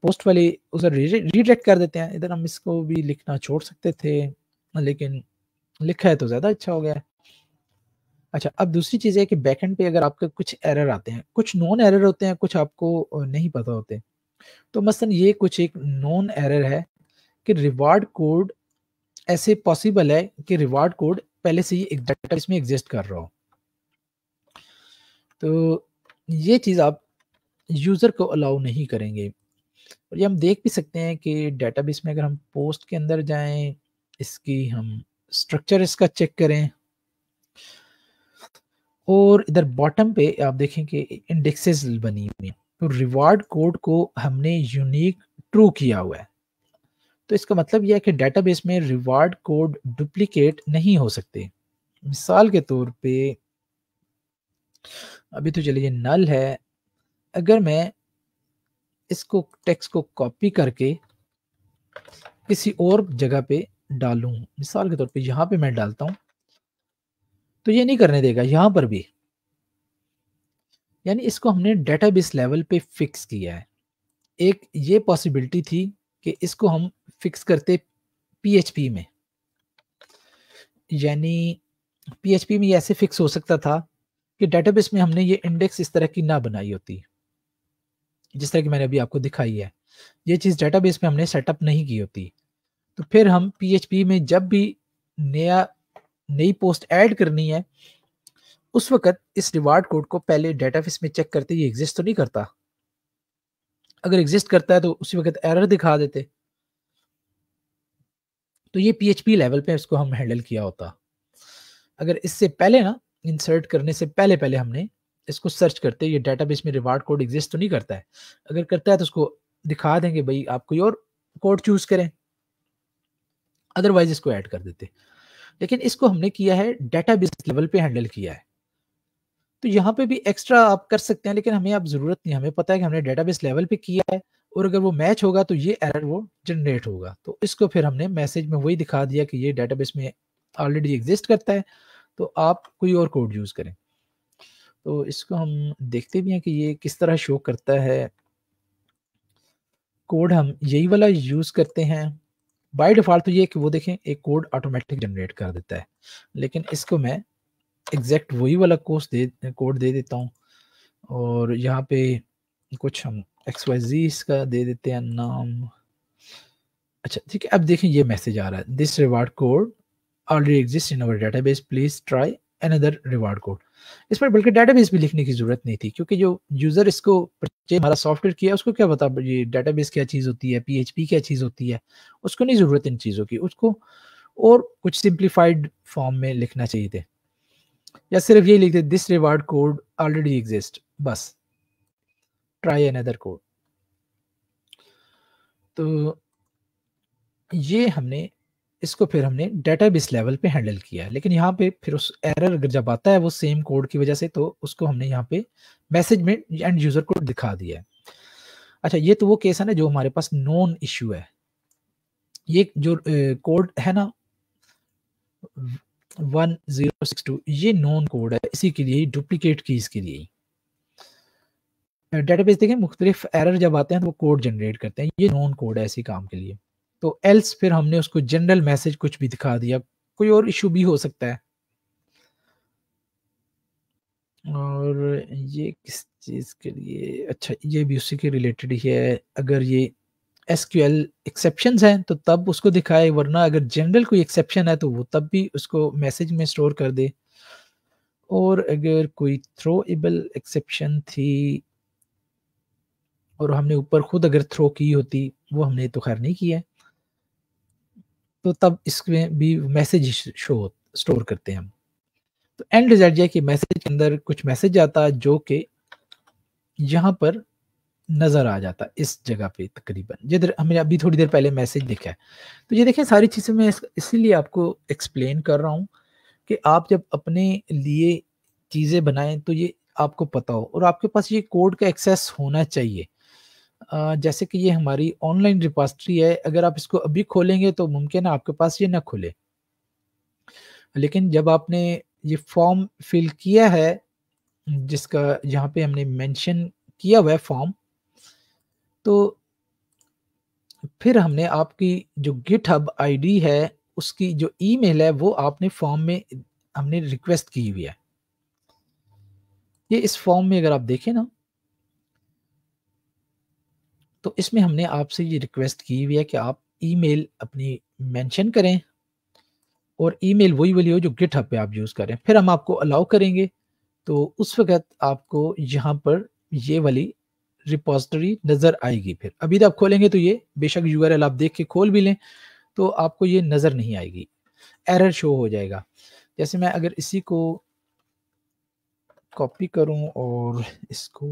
پوسٹ والی ریڈیکٹ کر دیتے ہیں ادھر ہم اس کو بھی لکھنا چھوڑ سکتے تھے لیکن لکھا ہے تو زیادہ اچھا ہو گیا اچھا اب دوسری چیز ہے کہ بیک اینڈ پہ اگر آپ کے کچھ ایرر آتے ہیں کچھ نون ایرر ہوتے ہیں کچھ آپ کو نہیں پتا ہوتے تو مثلا یہ کچھ ایک نون ایرر ہے کہ ریوارڈ کوڈ ایسے پاسبل ہے کہ ریوارڈ کوڈ پہلے سے ہی میں ایگزسٹ کر رہا ہو تو یہ چیز آپ یوزر کو الاؤ نہیں کریں گے اور یہ ہم دیکھ بھی سکتے ہیں کہ ڈیٹا بیس میں اگر ہم پوسٹ کے اندر جائیں اس کی ہم اسٹرکچر اس کا چیک کریں اور ادھر باٹم پہ آپ دیکھیں کہ انڈیکسز بنی ہوئی ہیں تو ریوارڈ کوڈ کو ہم نے یونیک ٹرو کیا ہوا ہے تو اس کا مطلب یہ ہے کہ ڈیٹا بیس میں ریوارڈ کوڈ ڈپلیکیٹ نہیں ہو سکتے مثال کے طور پہ ابھی تو چلیے نل ہے اگر میں اس کو ٹیکس کو کاپی کر کے کسی اور جگہ پہ ڈالوں مثال کے طور پہ یہاں پہ میں ڈالتا ہوں تو یہ نہیں کرنے دے گا یہاں پر بھی یعنی اس کو ہم نے ڈیٹا بیس لیول پہ فکس کیا ہے ایک یہ پاسبلٹی تھی کہ اس کو ہم فکس کرتے پی ایچ پی میں یعنی پی ایچ پی میں یہ ایسے فکس ہو سکتا تھا کہ ڈیٹا بیس میں ہم نے یہ انڈیکس اس طرح کی نہ بنائی ہوتی جس طرح کی میں نے ابھی آپ کو دکھائی ہے یہ چیز ڈیٹا بیس میں ہم نے سیٹ اپ نہیں کی ہوتی تو پھر ہم پی ایچ پی میں جب بھی نیا نئی پوسٹ ایڈ کرنی ہے اس وقت اس ریوارڈ کوڈ کو پہلے ڈیٹا بیس میں چیک کرتے یہ ایگزٹ تو نہیں کرتا اگر ایگزٹ کرتا ہے تو اسی وقت ایرر دکھا دیتے تو یہ پی ایچ پی لیول پہ اس کو ہم ہینڈل کیا ہوتا اگر اس سے پہلے نا انسرٹ کرنے سے پہلے پہلے ہم نے اس کو سرچ کرتے یہ ڈیٹا بیس میں ریوارڈ کوڈ ایگزٹ تو نہیں کرتا ہے اگر کرتا ہے تو اس کو دکھا دیں گے بھائی آپ کوئی اور کوڈ چوز کریں ادروائز اس کو ایڈ کر دیتے لیکن اس کو ہم نے کیا ہے ڈیٹا بیس لیول پہ ہینڈل کیا ہے تو یہاں پہ بھی ایکسٹرا آپ کر سکتے ہیں لیکن ہمیں آپ ضرورت نہیں ہمیں پتا ہے کہ ہم نے ڈیٹا بیس لیول پہ کیا ہے اور اگر وہ میچ ہوگا تو یہ ایرر وہ جنریٹ ہوگا تو اس کو پھر ہم نے میسج میں وہی دکھا دیا کہ یہ ڈیٹا بیس میں آلریڈی ایگزٹ کرتا ہے تو آپ کوئی اور کوڈ یوز کریں تو اس کو ہم دیکھتے بھی ہیں کہ یہ کس طرح شو کرتا ہے کوڈ ہم یہی والا یوز کرتے ہیں بائی ڈیفالٹ تو یہ کہ وہ دیکھیں ایک کوڈ آٹومیٹک جنریٹ کر دیتا ہے لیکن اس کو میں ایگزیکٹ وہی والا کوس دے کوڈ دے دیتا ہوں اور یہاں پہ کچھ ہم ایکس وائی زی اس کا دے دیتے ہیں نام اچھا ٹھیک ہے اب دیکھیں یہ میسج آ رہا ہے this reward code already exist in database please try another reward code اس پر بلکہ ڈیٹا بیس بھی لکھنے کی ضرورت نہیں تھی کیونکہ جو یوزر اس کو پرچیز ہمارا سافٹ ویئر کیا اس کو کیا پتا یہ ڈیٹا بیس کیا چیز ہوتی ہے پی ایچ پی کیا چیز ہوتی ہے اس کو نہیں ضرورت ان چیزوں کی اس کو اور کچھ سمپلیفائڈ فارم میں لکھنا چاہیے تھے یا صرف یہ لکھتے this reward code already exist بس ٹرائی اندر کوڈ تو یہ ہم نے اس کو پھر ہم نے ڈیٹا بیس لیول پہ ہینڈل کیا ہے لیکن یہاں پہ پھر اس ایرر اگر جب آتا ہے وہ سیم کوڈ کی وجہ سے تو اس کو ہم نے یہاں پہ میسج میں اینڈ یوزر کو دکھا دیا ہے اچھا یہ تو وہ کیس ہے نا جو ہمارے پاس نون ایشو ہے یہ جو کوڈ ہے نا ون زیرو سکس ٹو یہ نون کوڈ ہے اسی کے لیے ڈپلیکیٹ کیز کے لیے ہی ڈیٹا بیس دیکھیں مختلف ایرر جب آتے ہیں تو وہ کوڈ جنریٹ کرتے ہیں یہ نون کوڈ ہے اسی کام کے لیے تو ایلس پھر ہم نے اس کو جنرل میسج کچھ بھی دکھا دیا کوئی اور ایشو بھی ہو سکتا ہے اور یہ کس چیز کے لیے اچھا یہ بھی اسی کے ریلیٹڈ ہی ہے اگر یہ ایس کیو ایل ایکسیپشنز ہیں تو تب اس کو دکھائے ورنہ اگر جنرل کوئی ایکسیپشن ہے تو وہ تب بھی اس کو میسج میں اسٹور کر دے اور اگر کوئی تھرو ایبل ایکسیپشن تھی اور ہم نے اوپر خود اگر تھرو کی ہوتی وہ ہم نے تو خیر نہیں کیا ہے تو تب اس میں بھی میسج شو اسٹور کرتے ہیں ہم تو اینڈ میسج کے اندر کچھ میسج آتا جو کہ یہاں پر نظر آ جاتا اس جگہ پہ تقریباً جدھر ہم نے ابھی تھوڑی دیر پہلے میسج دیکھا ہے تو یہ دیکھیں ساری چیزیں میں اسی لیے آپ کو ایکسپلین کر رہا ہوں کہ آپ جب اپنے لیے چیزیں بنائیں تو یہ آپ کو پتا ہو اور آپ کے پاس یہ کوڈ کا ایکسیس ہونا چاہیے جیسے کہ یہ ہماری آن لائن ریپاسٹری ہے اگر آپ اس کو ابھی کھولیں گے تو ممکن ہے آپ کے پاس یہ نہ کھولے لیکن جب آپ نے یہ فارم فل کیا ہے جس کا یہاں پہ ہم نے مینشن کیا ہوا ہے فارم تو پھر ہم نے آپ کی جو گٹ ہب آئی ڈی ہے اس کی جو ای میل ہے وہ آپ نے فارم میں ہم نے ریکویسٹ کی ہوئی ہے یہ اس فارم میں اگر آپ دیکھیں نا تو اس میں ہم نے آپ سے یہ ریکویسٹ کی ہوئی ہے کہ آپ ای میل اپنی مینشن کریں اور ای میل وہی والی ہو جو گٹ ہب پہ آپ یوز کریں پھر ہم آپ کو الاؤ کریں گے تو اس وقت آپ کو یہاں پر یہ والی ریپوزٹری نظر آئے گی پھر ابھی تو آپ کھولیں گے تو یہ بے شک یو ایل آپ دیکھ کے کھول بھی لیں تو آپ کو یہ نظر نہیں آئے گی ایرر شو ہو جائے گا جیسے میں اگر اسی کو کوپی کروں اور اس کو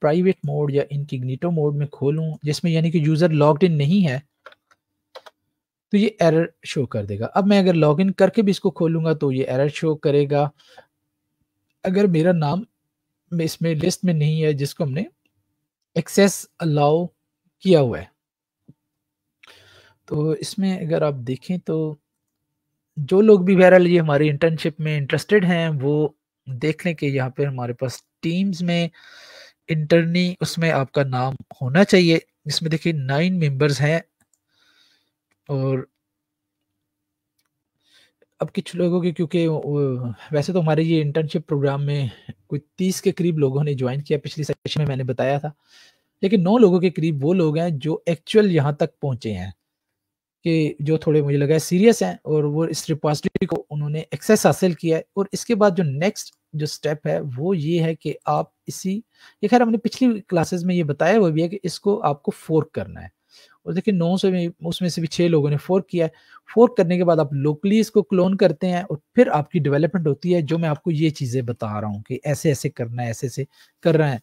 پرائیویٹ موڈ یا انکگنیٹو موڈ میں کھولوں جس میں یعنی کہ یوزر لاگڈ ان نہیں ہے تو یہ ایرر شو کر دے گا اب میں اگر لاگ ان کر کے بھی اس کو کھولوں گا تو یہ ایرر شو کرے گا اگر میرا نام اس میں لسٹ میں نہیں ہے جس کو ہم نے ایکسیس الاؤ کیا ہوا ہے تو اس میں اگر آپ دیکھیں تو جو لوگ بھی بہرحال یہ ہماری انٹرنشپ میں انٹرسٹڈ ہیں وہ دیکھ لیں کہ یہاں پہ ہمارے پاس ٹیمز میں انٹرنی اس میں آپ کا نام ہونا چاہیے جس میں دیکھیے نائن ممبرز ہیں اور اب کچھ لوگوں کے کیونکہ ویسے تو ہمارے یہ انٹرنشپ پروگرام میں کوئی تیس کے قریب لوگوں نے جوائن کیا پچھلی سیشن میں میں نے بتایا تھا لیکن نو لوگوں کے قریب وہ لوگ ہیں جو ایکچوئل یہاں تک پہنچے ہیں کہ جو تھوڑے مجھے لگا ہے سیریس ہیں اور وہ اس اس ریپوزٹری کو انہوں نے حاصل کیا ہے ہے اور کے بعد جو جو نیکسٹ سٹیپ وہ یہ ہے کہ آپ اسی یہ خیر ہم نے پچھلی کلاسز میں یہ بتایا ہے کہ اس کو کو آپ فورک کرنا ہے اور دیکھیں نو میں سے بھی چھ لوگوں نے فورک کیا ہے فورک کرنے کے بعد آپ لوکلی اس کو کلون کرتے ہیں اور پھر آپ کی ڈیولپمنٹ ہوتی ہے جو میں آپ کو یہ چیزیں بتا رہا ہوں کہ ایسے ایسے کرنا ہے ایسے ایسے کر رہا ہے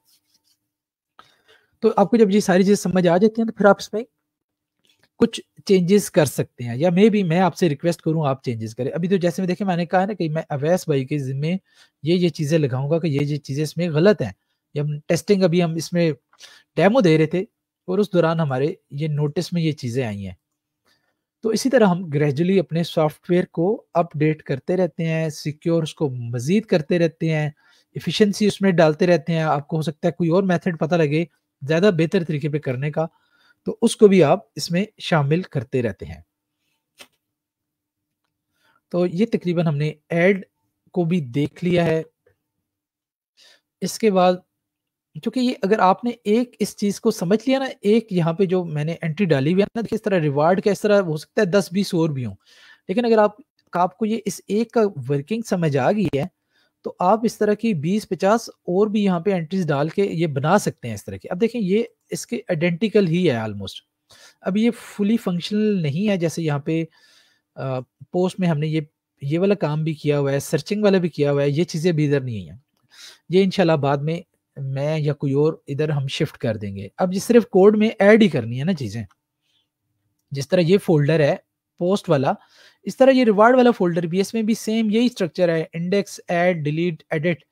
تو آپ کو جب یہ ساری چیزیں سمجھ آ جاتی ہیں تو پھر آپ اس کچھ چینجز کر سکتے ہیں یا میں آپ سے ریکویسٹ کروں آپ چینجز کریں ابھی تو جیسے میں میں دیکھیں نے کہا نا یہ یہ چیزیں لگاؤں گا کہ یہ یہ چیزیں اس میں غلط ہیں ہم ہم ٹیسٹنگ ابھی اس میں ڈیمو دے رہے تھے اور اس دوران ہمارے یہ نوٹس میں یہ چیزیں آئی ہیں تو اسی طرح ہم گریجولی اپنے سافٹ ویئر کو اپ ڈیٹ کرتے رہتے ہیں سیکیور اس کو مزید کرتے رہتے ہیں ایفیشنسی اس میں ڈالتے رہتے ہیں آپ کو ہو سکتا ہے کوئی اور میتھڈ پتہ لگے زیادہ بہتر طریقے پہ کرنے کا تو اس کو بھی آپ اس میں شامل کرتے رہتے ہیں تو یہ تقریباً ہم نے ایڈ کو بھی دیکھ لیا ہے اس کے بعد کیونکہ یہ اگر آپ نے ایک اس چیز کو سمجھ لیا نا ایک یہاں پہ جو میں نے انٹری ڈالی بھی ہے کس طرح ریوارڈ کا اس طرح ہو سکتا ہے دس بیس اور بھی ہوں لیکن اگر آپ آپ کو یہ اس ایک کا ورکنگ سمجھ آ گئی ہے تو آپ اس طرح کی بیس پچاس اور بھی یہاں پہ انٹریز ڈال کے یہ بنا سکتے ہیں اس طرح کی اب دیکھیں یہ اس کے آئیڈینٹیکل ہی ہے آلموسٹ اب یہ فلی فنکشنل نہیں ہے جیسے یہاں پہ پوسٹ میں ہم نے یہ یہ والا کام بھی کیا ہوا ہے سرچنگ والا بھی کیا ہوا ہے یہ چیزیں بھی ادھر نہیں ہیں یہ انشاءاللہ بعد میں میں یا کوئی اور ادھر ہم شفٹ کر دیں گے اب یہ صرف کوڈ میں ایڈ ہی کرنی ہے نا چیزیں جس طرح یہ فولڈر ہے پوسٹ والا اس طرح یہ ریوارڈ والا فولڈر بھی اس میں بھی سیم یہی اسٹرکچر ہے index add delete edit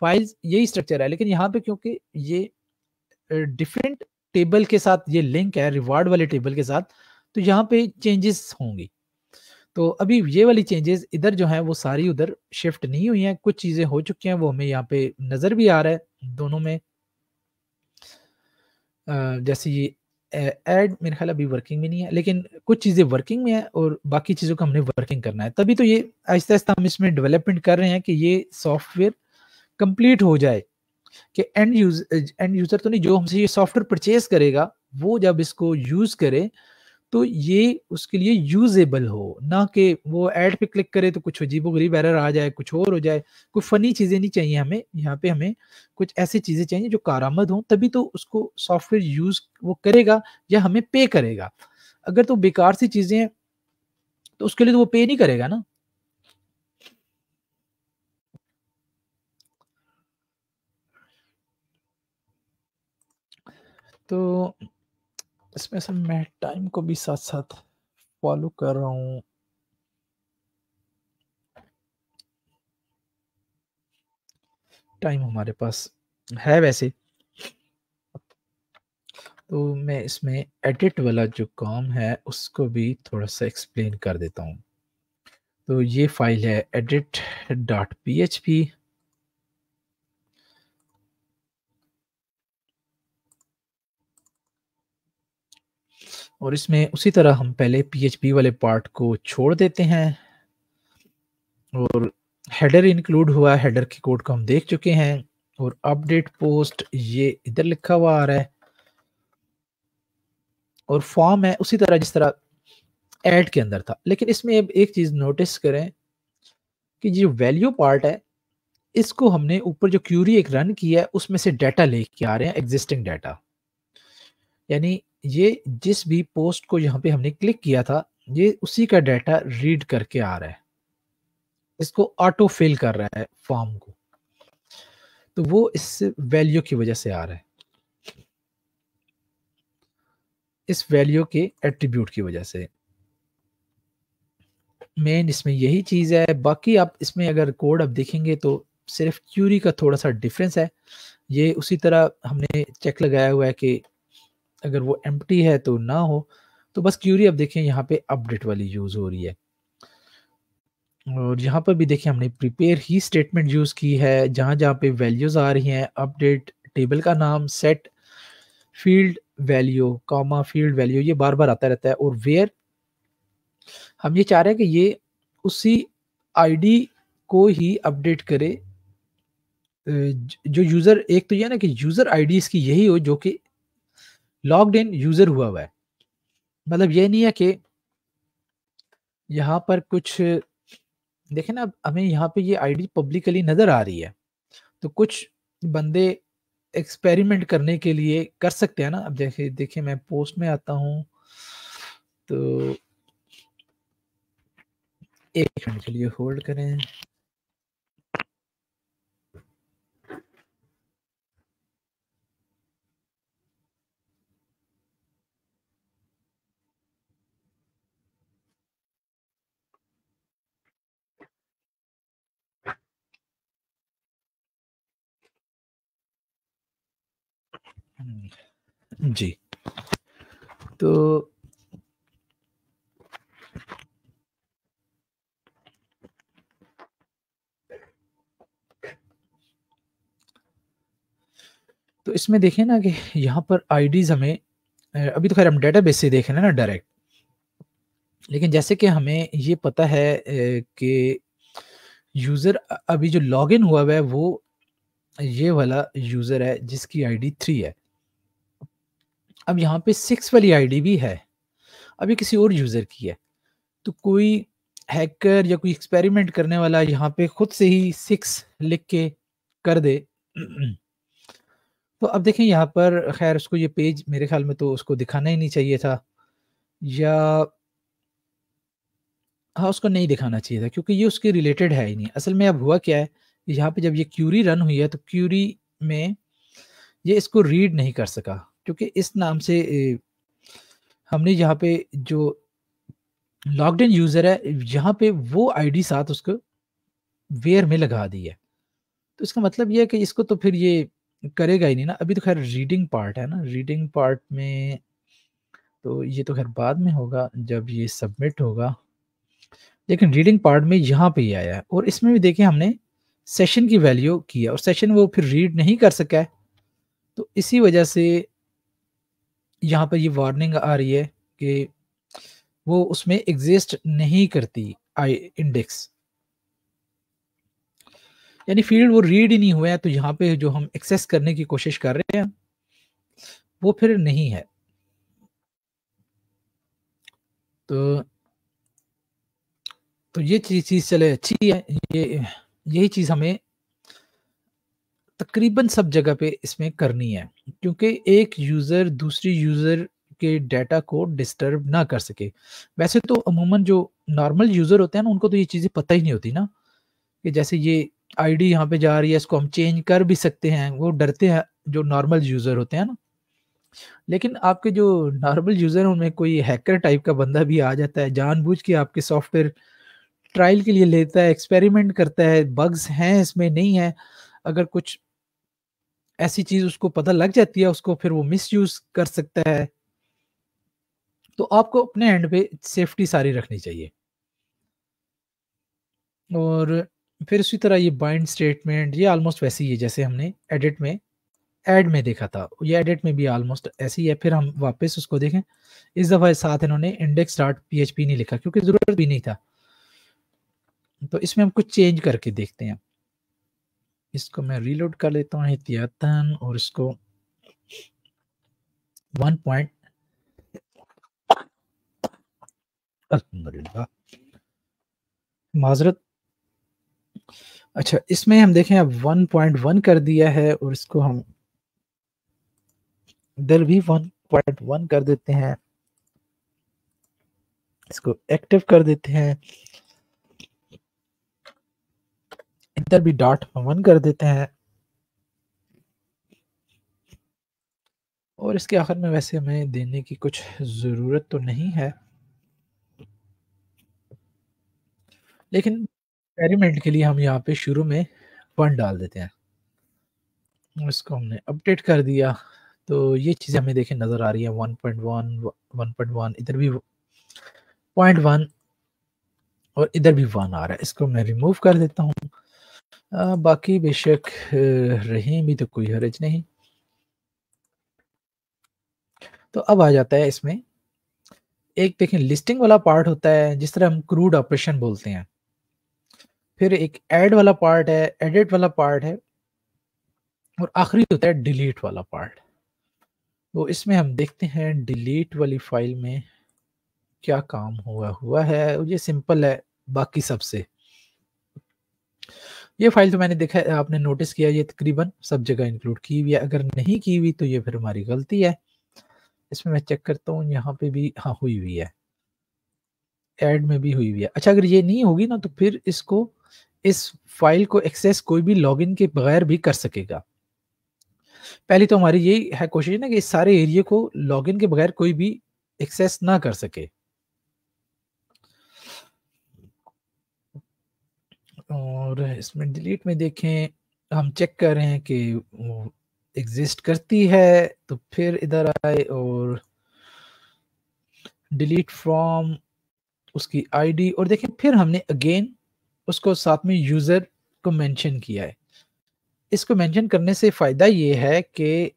files یہی اسٹرکچر ہے لیکن یہاں پہ کیونکہ یہ ڈفرینٹ ٹیبل کے ساتھ یہ لنک ہے ریوارڈ والے ٹیبل کے ساتھ تو یہاں پہ چینجز ہوں گی تو ابھی یہ والی چینجز ادھر جو ہیں وہ ساری ادھر شفٹ نہیں ہوئی ہیں کچھ چیزیں ہو چکی ہیں وہ ہمیں یہاں پہ نظر بھی آ رہا ہے دونوں میں جیسے یہ ایڈ میرے خیال ابھی ورکنگ میں نہیں ہے لیکن کچھ چیزیں ورکنگ میں ہیں اور باقی چیزوں کو ہم نے ورکنگ کرنا ہے تبھی تو یہ آہستہ آہستہ ہم اس میں ڈیولپمنٹ کر رہے ہیں کہ یہ سافٹ ویئر کمپلیٹ ہو جائے کہ اینڈ اینڈ یوز یوزر تو نہیں جو ہم سے یہ سافٹ ویئر پرچیز کرے گا وہ جب اس کو یوز کرے تو یہ اس کے لیے یوزیبل ہو نہ کہ وہ ایڈ پہ کلک کرے تو کچھ عجیب و غریب ایرر آ جائے کچھ اور ہو جائے کوئی فنی چیزیں نہیں چاہیے ہمیں یہاں پہ ہمیں کچھ ایسی چیزیں چاہیے جو کارآمد ہوں تبھی تو اس کو سافٹ ویئر یوز وہ کرے گا یا ہمیں پے کرے گا اگر تو بیکار سی چیزیں ہیں تو اس کے لیے تو وہ پے نہیں کرے گا نا تو اس میں سر میں ٹائم کو بھی ساتھ ساتھ فالو کر رہا ہوں ٹائم ہمارے پاس ہے ویسے تو میں اس میں ایڈٹ والا جو کام ہے اس کو بھی تھوڑا سا ایکسپلین کر دیتا ہوں تو یہ فائل ہے edit dot P H P اور اس میں اسی طرح ہم پہلے پی ایچ پی والے پارٹ کو چھوڑ دیتے ہیں اور ہیڈر انکلوڈ ہوا ہیڈر کی کوڈ کو ہم دیکھ چکے ہیں اور اپ ڈیٹ پوسٹ یہ ادھر لکھا ہوا آ رہا ہے اور فارم ہے اسی طرح جس طرح ایڈ کے اندر تھا لیکن اس میں اب ایک چیز نوٹس کریں کہ یہ ویلیو پارٹ ہے اس کو ہم نے اوپر جو کیوری ایک رن کیا ہے اس میں سے ڈیٹا لے کے آ رہے ہیں ایگزسٹنگ ڈیٹا یعنی یہ جس بھی پوسٹ کو یہاں پہ ہم نے کلک کیا تھا یہ اسی کا ڈیٹا ریڈ کر کے آ رہا ہے اس کو آٹو فل کر رہا ہے فارم کو تو وہ اس ویلیو کی وجہ سے آ رہا ہے اس ویلیو کے ایٹریبیوٹ کی وجہ سے مین اس میں یہی چیز ہے باقی آپ اس میں اگر کوڈ آپ دیکھیں گے تو صرف کیوری کا تھوڑا سا ڈفرینس ہے یہ اسی طرح ہم نے چیک لگایا ہوا ہے کہ اگر وہ ایمپٹی ہے تو نہ ہو تو بس کیوری اب دیکھیں یہاں پہ اپڈیٹ والی یوز ہو رہی ہے اور یہاں پہ بھی دیکھیں ہم نے ہی یوز کی ہے جہاں جہاں پہ ویلیوز آ رہی ہیں اپ ڈیٹ ٹیبل کا نام set field value comma field value یہ بار بار آتا رہتا ہے اور ویئر ہم یہ چاہ رہے ہیں کہ یہ اسی آئی ڈی کو ہی اپڈیٹ کرے جو یوزر ایک تو یہ نا کہ یوزر آئی ڈی اس کی یہی ہو جو کہ لاگڈ ان یوزر ہوا ہوا ہے مطلب یہ نہیں ہے کہ یہاں پر کچھ دیکھیں نا ہمیں یہاں پہ یہ آئی ڈی پبلکلی نظر آ رہی ہے تو کچھ بندے ایکسپیریمنٹ کرنے کے لیے کر سکتے ہیں نا اب دیکھیں دیکھیں میں پوسٹ میں آتا ہوں تو ایک منٹ کے لیے ہولڈ کریں جی تو تو اس میں دیکھیں نا کہ یہاں پر آئی ڈیز ہمیں ابھی تو خیر ہم ڈیٹا بیس سے دیکھ رہے ہیں نا ڈائریکٹ لیکن جیسے کہ ہمیں یہ پتہ ہے کہ یوزر ابھی جو لاگ ان ہوا ہوا ہے وہ یہ والا یوزر ہے جس کی آئی ڈی تھری ہے اب یہاں پہ سکس والی آئی ڈی بھی ہے اب یہ کسی اور یوزر کی ہے تو کوئی ہیکر یا کوئی ایکسپیریمنٹ کرنے والا یہاں پہ خود سے ہی سکس لکھ کے کر دے تو اب دیکھیں یہاں پر خیر اس کو یہ پیج میرے خیال میں تو اس کو دکھانا ہی نہیں چاہیے تھا یا ہاں اس کو نہیں دکھانا چاہیے تھا کیونکہ یہ اس کے ریلیٹڈ ہے ہی نہیں اصل میں اب ہوا کیا ہے یہاں پہ جب یہ کیوری رن ہوئی ہے تو کیوری میں یہ اس کو ریڈ نہیں کر سکا کیونکہ اس نام سے ہم نے یہاں پہ جو لاک ان یوزر ہے یہاں پہ وہ آئی ڈی ساتھ اس کو ویئر میں لگا دی ہے تو اس کا مطلب یہ ہے کہ اس کو تو پھر یہ کرے گا ہی نہیں نا ابھی تو خیر ریڈنگ پارٹ ہے نا ریڈنگ پارٹ میں تو یہ تو خیر بعد میں ہوگا جب یہ سبمٹ ہوگا لیکن ریڈنگ پارٹ میں یہاں پہ ہی آیا ہے اور اس میں بھی دیکھیں ہم نے سیشن کی ویلیو کی ہے اور سیشن وہ پھر ریڈ نہیں کر سکا ہے تو اسی وجہ سے یہاں پر یہ وارننگ آ رہی ہے کہ وہ اس میں ایگزسٹ نہیں کرتی آئی انڈیکس یعنی فیلڈ وہ ریڈ ہی نہیں ہوا تو یہاں پہ جو ہم ایکسیس کرنے کی کوشش کر رہے ہیں وہ پھر نہیں ہے تو تو یہ چیز چلے اچھی ہے یہ یہی چیز ہمیں تقریباً سب جگہ پہ اس میں کرنی ہے کیونکہ ایک یوزر دوسری یوزر کے ڈیٹا کو ڈسٹرب نہ کر سکے ویسے تو عموماً جو نارمل یوزر ہوتے ہیں نا ان کو تو یہ چیزیں پتہ ہی نہیں ہوتی نا کہ جیسے یہ آئی ڈی یہاں پہ جا رہی ہے اس کو ہم چینج کر بھی سکتے ہیں وہ ڈرتے ہیں جو نارمل یوزر ہوتے ہیں نا لیکن آپ کے جو نارمل یوزر ہیں ان میں کوئی ہیکر ٹائپ کا بندہ بھی آ جاتا ہے جان بوجھ کے آپ کے سافٹ ویئر ٹرائل کے لیے لیتا ہے ایکسپیریمنٹ کرتا ہے بگز ہیں اس میں نہیں ہیں اگر کچھ ایسی چیز اس کو پتہ لگ جاتی ہے اس کو پھر وہ مس یوز کر سکتا ہے تو آپ کو اپنے ہینڈ پہ سیفٹی ساری رکھنی چاہیے اور پھر اسی طرح یہ بائنڈ اسٹیٹمنٹ یہ آلموسٹ ویسی ہی جیسے ہم نے ایڈٹ میں ایڈ میں دیکھا تھا یہ ایڈٹ میں بھی آلموسٹ ایسی ہی ہے پھر ہم واپس اس کو دیکھیں اس دفعہ ساتھ انہوں نے index dot P H P نہیں لکھا کیونکہ ضرورت بھی نہیں تھا تو اس میں ہم کچھ چینج کر کے دیکھتے ہیں اس کو میں ریلوڈ کر لیتا ہوں احتیاطاً اور اس کو ون پوائنٹ معذرت اچھا اس میں ہم دیکھیں اب ون پوائنٹ ون کر دیا ہے اور اس کو ہم ادھر بھی ون پوائنٹ ون کر دیتے ہیں اس کو ایکٹیو کر دیتے ہیں ادھر بھی ڈاٹ پون کر دیتے ہیں اور اس کے آخر میں ویسے ہمیں دینے کی کچھ ضرورت تو نہیں ہے لیکن ایکسپیریمنٹ کے لیے ہم یہاں پہ شروع میں ون ڈال دیتے ہیں اس کو ہم نے اپڈیٹ کر دیا تو یہ چیزیں ہمیں دیکھیں نظر آ رہی ہیں one point one one point one ادھر بھی پوائنٹ ون اور ادھر بھی ون آ رہا ہے اس کو میں ریموو کر دیتا ہوں باقی بے شک رہیں بھی تو کوئی حرج نہیں تو اب آ جاتا ہے اس میں ایک دیکھیں لسٹنگ والا پارٹ ہوتا ہے جس طرح ہم کروڈ آپریشن بولتے ہیں پھر ایک ایڈ والا پارٹ ہے ایڈٹ والا پارٹ ہے اور آخری ہوتا ہے ڈیلیٹ والا پارٹ تو اس میں ہم دیکھتے ہیں ڈیلیٹ والی فائل میں کیا کام ہوا ہوا ہے یہ سمپل ہے باقی سب سے یہ فائل تو میں نے دیکھا آپ نے نوٹس کیا یہ تقریباً سب جگہ انکلوڈ کی ہوئی ہے اگر نہیں کی ہوئی تو یہ پھر ہماری غلطی ہے اس میں میں چیک کرتا ہوں یہاں پہ بھی ہاں ہوئی ہوئی ہے ایڈ میں بھی ہوئی ہوئی ہے اچھا اگر یہ نہیں ہوگی نا تو پھر اس کو اس فائل کو ایکسیس کوئی بھی لاگ ان کے بغیر بھی کر سکے گا پہلی تو ہماری یہی ہے کوشش نا کہ اس سارے ایریے کو لاگ ان کے بغیر کوئی بھی ایکسیس نہ کر سکے اور اس میں ڈیلیٹ میں دیکھیں ہم چیک کر رہے ہیں کہ وہ ایگزٹ کرتی ہے تو پھر ادھر آئے اور ڈیلیٹ فرام اس کی آئی ڈی اور دیکھیں پھر ہم نے اگین اس کو ساتھ میں یوزر کو مینشن کیا ہے اس کو مینشن کرنے سے فائدہ یہ ہے کہ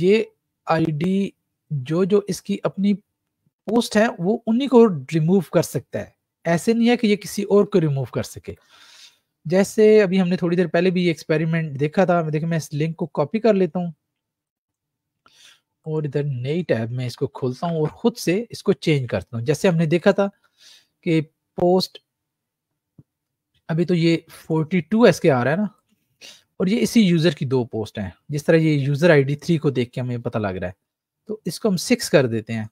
یہ آئی ڈی جو جو اس کی اپنی پوسٹ ہے وہ انہی کو ریموو کر سکتا ہے ایسے نہیں ہے کہ یہ کسی اور کو ریموو کر سکے جیسے ابھی ہم نے تھوڑی دیر پہلے بھی یہ ایکسپیریمنٹ دیکھا تھا میں دیکھیں اس لنک کو کاپی کر لیتا ہوں اور ادھر نئی ٹیب میں اس کو کھولتا ہوں اور خود سے اس کو چینج کرتا ہوں جیسے ہم نے دیکھا تھا کہ پوسٹ ابھی تو یہ 42 ایس کے آ رہا ہے نا اور یہ اسی یوزر کی دو پوسٹ ہیں جس طرح یہ یوزر آئی ڈی تھری کو دیکھ کے ہمیں پتہ لگ رہا ہے تو اس کو ہم سکس کر دیتے ہیں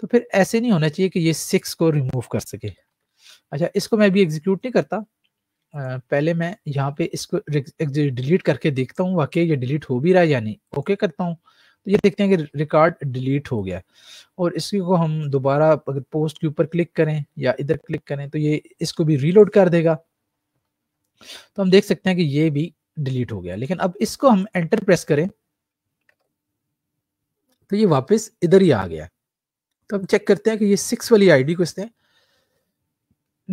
تو پھر ایسے نہیں ہونا چاہیے کہ یہ سکس کو ریموو کر سکے اچھا اس کو میں ابھی ایگزیکیوٹ نہیں کرتا پہلے میں یہاں پہ اس کو ڈیلیٹ کر کے دیکھتا ہوں واقعی یہ ڈیلیٹ ہو بھی رہا ہے یا نہیں اوکے کرتا ہوں تو یہ دیکھتے ہیں کہ ریکارڈ ڈیلیٹ ہو گیا اور اس کو ہم دوبارہ پوسٹ کے اوپر کلک کریں یا ادھر کلک کریں تو یہ اس کو بھی ریلوڈ کر دے گا تو ہم دیکھ سکتے ہیں کہ یہ بھی ڈیلیٹ ہو گیا لیکن اب اس کو ہم انٹر پریس کریں تو یہ واپس ادھر ہی آ گیا تو ہم چیک کرتے ہیں کہ یہ سکس والی آئی ڈی کو اس نے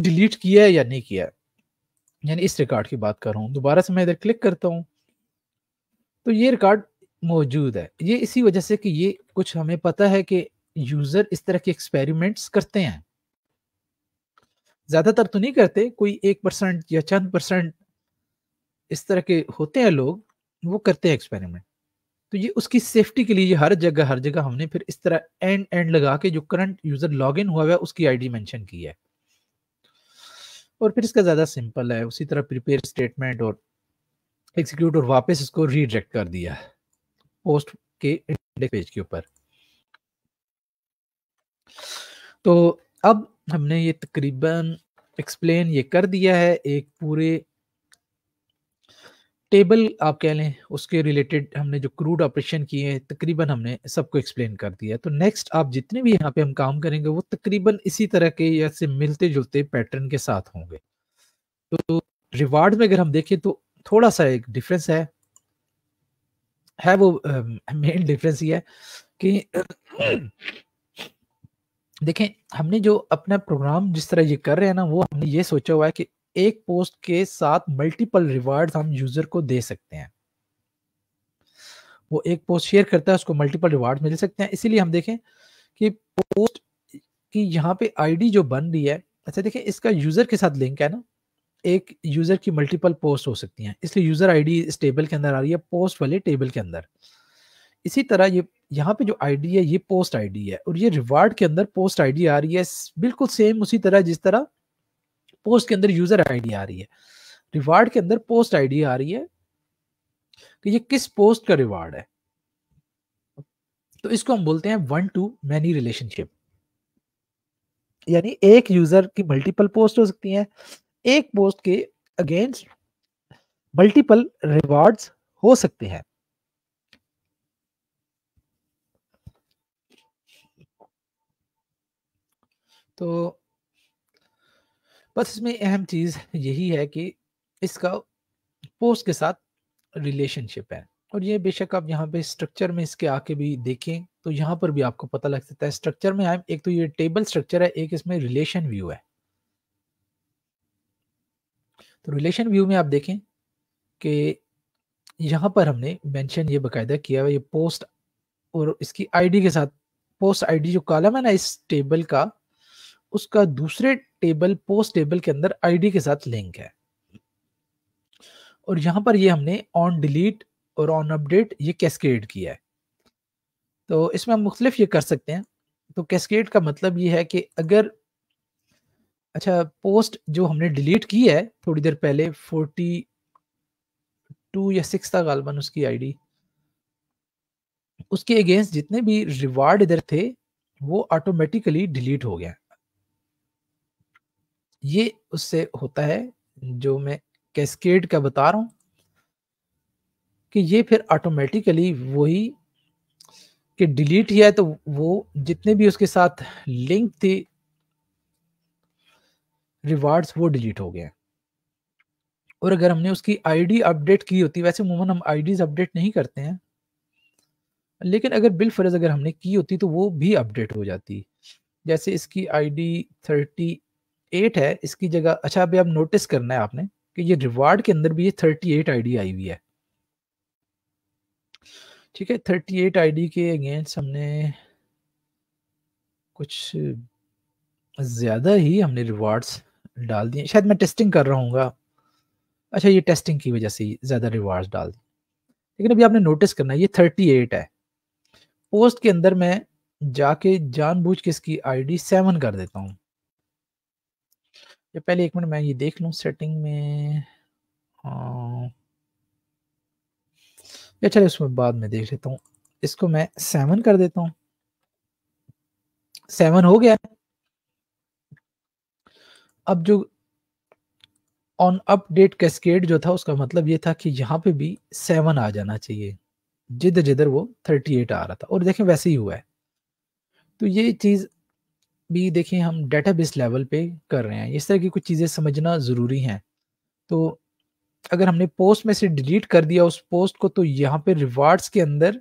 ڈیلیٹ کیا ہے یا نہیں کیا ہے یعنی اس ریکارڈ کی بات کر رہا ہوں دوبارہ سے میں ادھر کلک کرتا ہوں تو یہ ریکارڈ موجود ہے یہ اسی وجہ سے کہ یہ کچھ ہمیں پتا ہے کہ یوزر اس طرح کے ایکسپیریمنٹس کرتے ہیں زیادہ تر تو نہیں کرتے کوئی ایک پرسنٹ یا چند پرسنٹ اس طرح کے ہوتے ہیں لوگ وہ کرتے ہیں ایکسپیریمنٹ تو یہ اس کی سیفٹی کے لیے ہر جگہ ہر جگہ ہم نے پھر اس طرح اینڈ اینڈ لگا کے جو کرنٹ یوزر لاگ ان ہوا ہوا ہے اس کی آئی ڈی مینشن کی ہے اور پھر اس کا زیادہ سمپل ہے اسی طرح پریپیئر اسٹیٹمنٹ اور اور واپس اس کو ریڈیکٹ کر دیا پوسٹ کے پیج کے اوپر تو اب ہم نے یہ تقریباً ایکسپلین یہ کر دیا ہے ایک پورے ٹیبل آپ کہہ لیں اس کے ریلیٹڈ ہم نے جو کروڈ آپریشن کیے ہیں تقریباً ہم نے سب کو ایکسپلین کر دیا تو نیکسٹ آپ جتنے بھی یہاں پہ ہم کام کریں گے وہ تقریباً اسی طرح کے یا سے ملتے جلتے پیٹرن کے ساتھ ہوں گے تو ریوارڈ میں اگر ہم دیکھیں تو تھوڑا سا ایک ڈفرینس ہے ہے وہ مین ڈفرینس یہ ہے کہ دیکھیں ہم نے جو اپنا پروگرام جس طرح یہ کر رہے ہیں نا وہ ہم نے یہ سوچا ہوا ہے کہ ایک پوسٹ کے ساتھ ملٹیپل ریوارڈز ہم یوزر کو دے سکتے ہیں وہ ایک پوسٹ شیئر کرتا ہے اس کو ملٹیپل ریوارڈز مل سکتے ہیں اسی لیے ہم دیکھیں کہ پوسٹ کی یہاں پہ آئی ڈی جو بن رہی ہے اچھا دیکھیں اس کا یوزر کے ساتھ لنک ہے نا ایک یوزر کی ملٹیپل پوسٹ ہو سکتی ہیں اس لیے یوزر آئی ڈی اس ٹیبل کے اندر آ رہی ہے پوسٹ والے ٹیبل کے اندر اسی طرح یہ یہاں پہ جو آئی ڈی ہے یہ پوسٹ آئی ڈی ہے اور یہ ریوارڈ کے اندر پوسٹ آئی ڈی آ رہی ہے بالکل سیم اسی طرح جس طرح پوسٹ کے اندر یوزر آئی ڈی آ رہی ہے ریوارڈ کے اندر پوسٹ آئی ڈی آ رہی ہے کہ یہ کس پوسٹ کا ریوارڈ ہے تو اس کو ہم بولتے ہیں one to many relationship یعنی ایک یوزر کی ملٹیپل پوسٹ ہو سکتی ہیں ایک پوسٹ کے اگینسٹ ملٹیپل ریوارڈ ہو سکتے ہیں تو بس اس میں اہم چیز یہی ہے کہ اس کا پوسٹ کے ساتھ ریلیشن شپ ہے اور یہ بے شک آپ یہاں پہ اسٹرکچر میں اس کے آ کے بھی دیکھیں تو یہاں پر بھی آپ کو پتہ لگ سکتا ہے اسٹرکچر میں ایک ایک تو تو یہ ٹیبل ہے ہے اس میں میں ریلیشن ریلیشن ویو ویو آپ دیکھیں کہ یہاں پر ہم نے مینشن یہ باقاعدہ کیا یہ پوسٹ اور اس کی آئی ڈی کے ساتھ پوسٹ آئی ڈی جو کالم ہے نا اس ٹیبل کا اس کا دوسرے ٹیبل پوسٹ ٹیبل کے اندر آئی ڈی کے ساتھ لنک ہے اور یہاں پر یہ ہم نے آن ڈیلیٹ اور آن اپ ڈیٹ یہ کیا ہے تو اس میں ہم مختلف یہ کر سکتے ہیں تو کیسکیٹ کا مطلب یہ ہے کہ اگر اچھا پوسٹ جو ہم نے ڈیلیٹ کی ہے تھوڑی دیر پہلے فورٹی ٹو یا سکس تھا غالباً اس کی آئی ڈی اس کے اگینسٹ جتنے بھی ریوارڈ ادھر تھے وہ آٹومیٹیکلی ڈیلیٹ ہو گیا یہ اس سے ہوتا ہے جو میں کیسکیڈ کا بتا رہا ہوں کہ یہ پھر آٹومیٹیکلی وہی کہ ڈیلیٹ ہی ہے تو وہ جتنے بھی اس کے ساتھ لنک تھی ریوارڈز وہ ڈیلیٹ ہو گئے اور اگر ہم نے اس کی آئی ڈی اپڈیٹ کی ہوتی ویسے عموماً ہم آئی ڈیز اپڈیٹ نہیں کرتے ہیں لیکن اگر بال فرض اگر ہم نے کی ہوتی تو وہ بھی اپڈیٹ ہو جاتی جیسے اس کی آئی ڈی تھرٹی ایٹ ہے اس کی جگہ اچھا ابھی اب نوٹس کرنا ہے آپ نے کہ یہ ریوارڈ کے اندر بھی یہ تھرٹی ایٹ آئی ڈی آئی ہوئی ہے ٹھیک ہے تھرٹی ایٹ آئی ڈی کے اگینسٹ ہم نے کچھ زیادہ ہی ہم نے ریوارڈس ڈال دیے شاید میں ٹیسٹنگ کر رہا ہوں گا اچھا یہ ٹیسٹنگ کی وجہ سے زیادہ ریوارڈس ڈال دیے لیکن ابھی آپ نے نوٹس کرنا ہے یہ تھرٹی ایٹ ہے پوسٹ کے اندر میں جا کے جان بوجھ کے اس کی آئی ڈی سیون کر دیتا ہوں یا پہلے ایک منٹ میں یہ دیکھ لوں سیٹنگ میں یا چلے اس میں میں بعد دیکھ لیتا ہوں اس کو میں سیون کر دیتا ہوں سیون ہو گیا اب جو آن اپ ڈیٹ کیسکیڈ جو تھا اس کا مطلب یہ تھا کہ یہاں پہ بھی سیون آ جانا چاہیے جدھر جدھر وہ تھرٹی ایٹ آ رہا تھا اور دیکھیں ویسے ہی ہوا ہے تو یہ چیز بھی دیکھیں ہم ڈیٹا بیس لیول پہ کر رہے ہیں اس طرح کی کچھ چیزیں سمجھنا ضروری ہیں تو اگر ہم نے پوسٹ میں سے ڈیلیٹ کر دیا اس پوسٹ کو تو یہاں پہ ریوارڈز کے اندر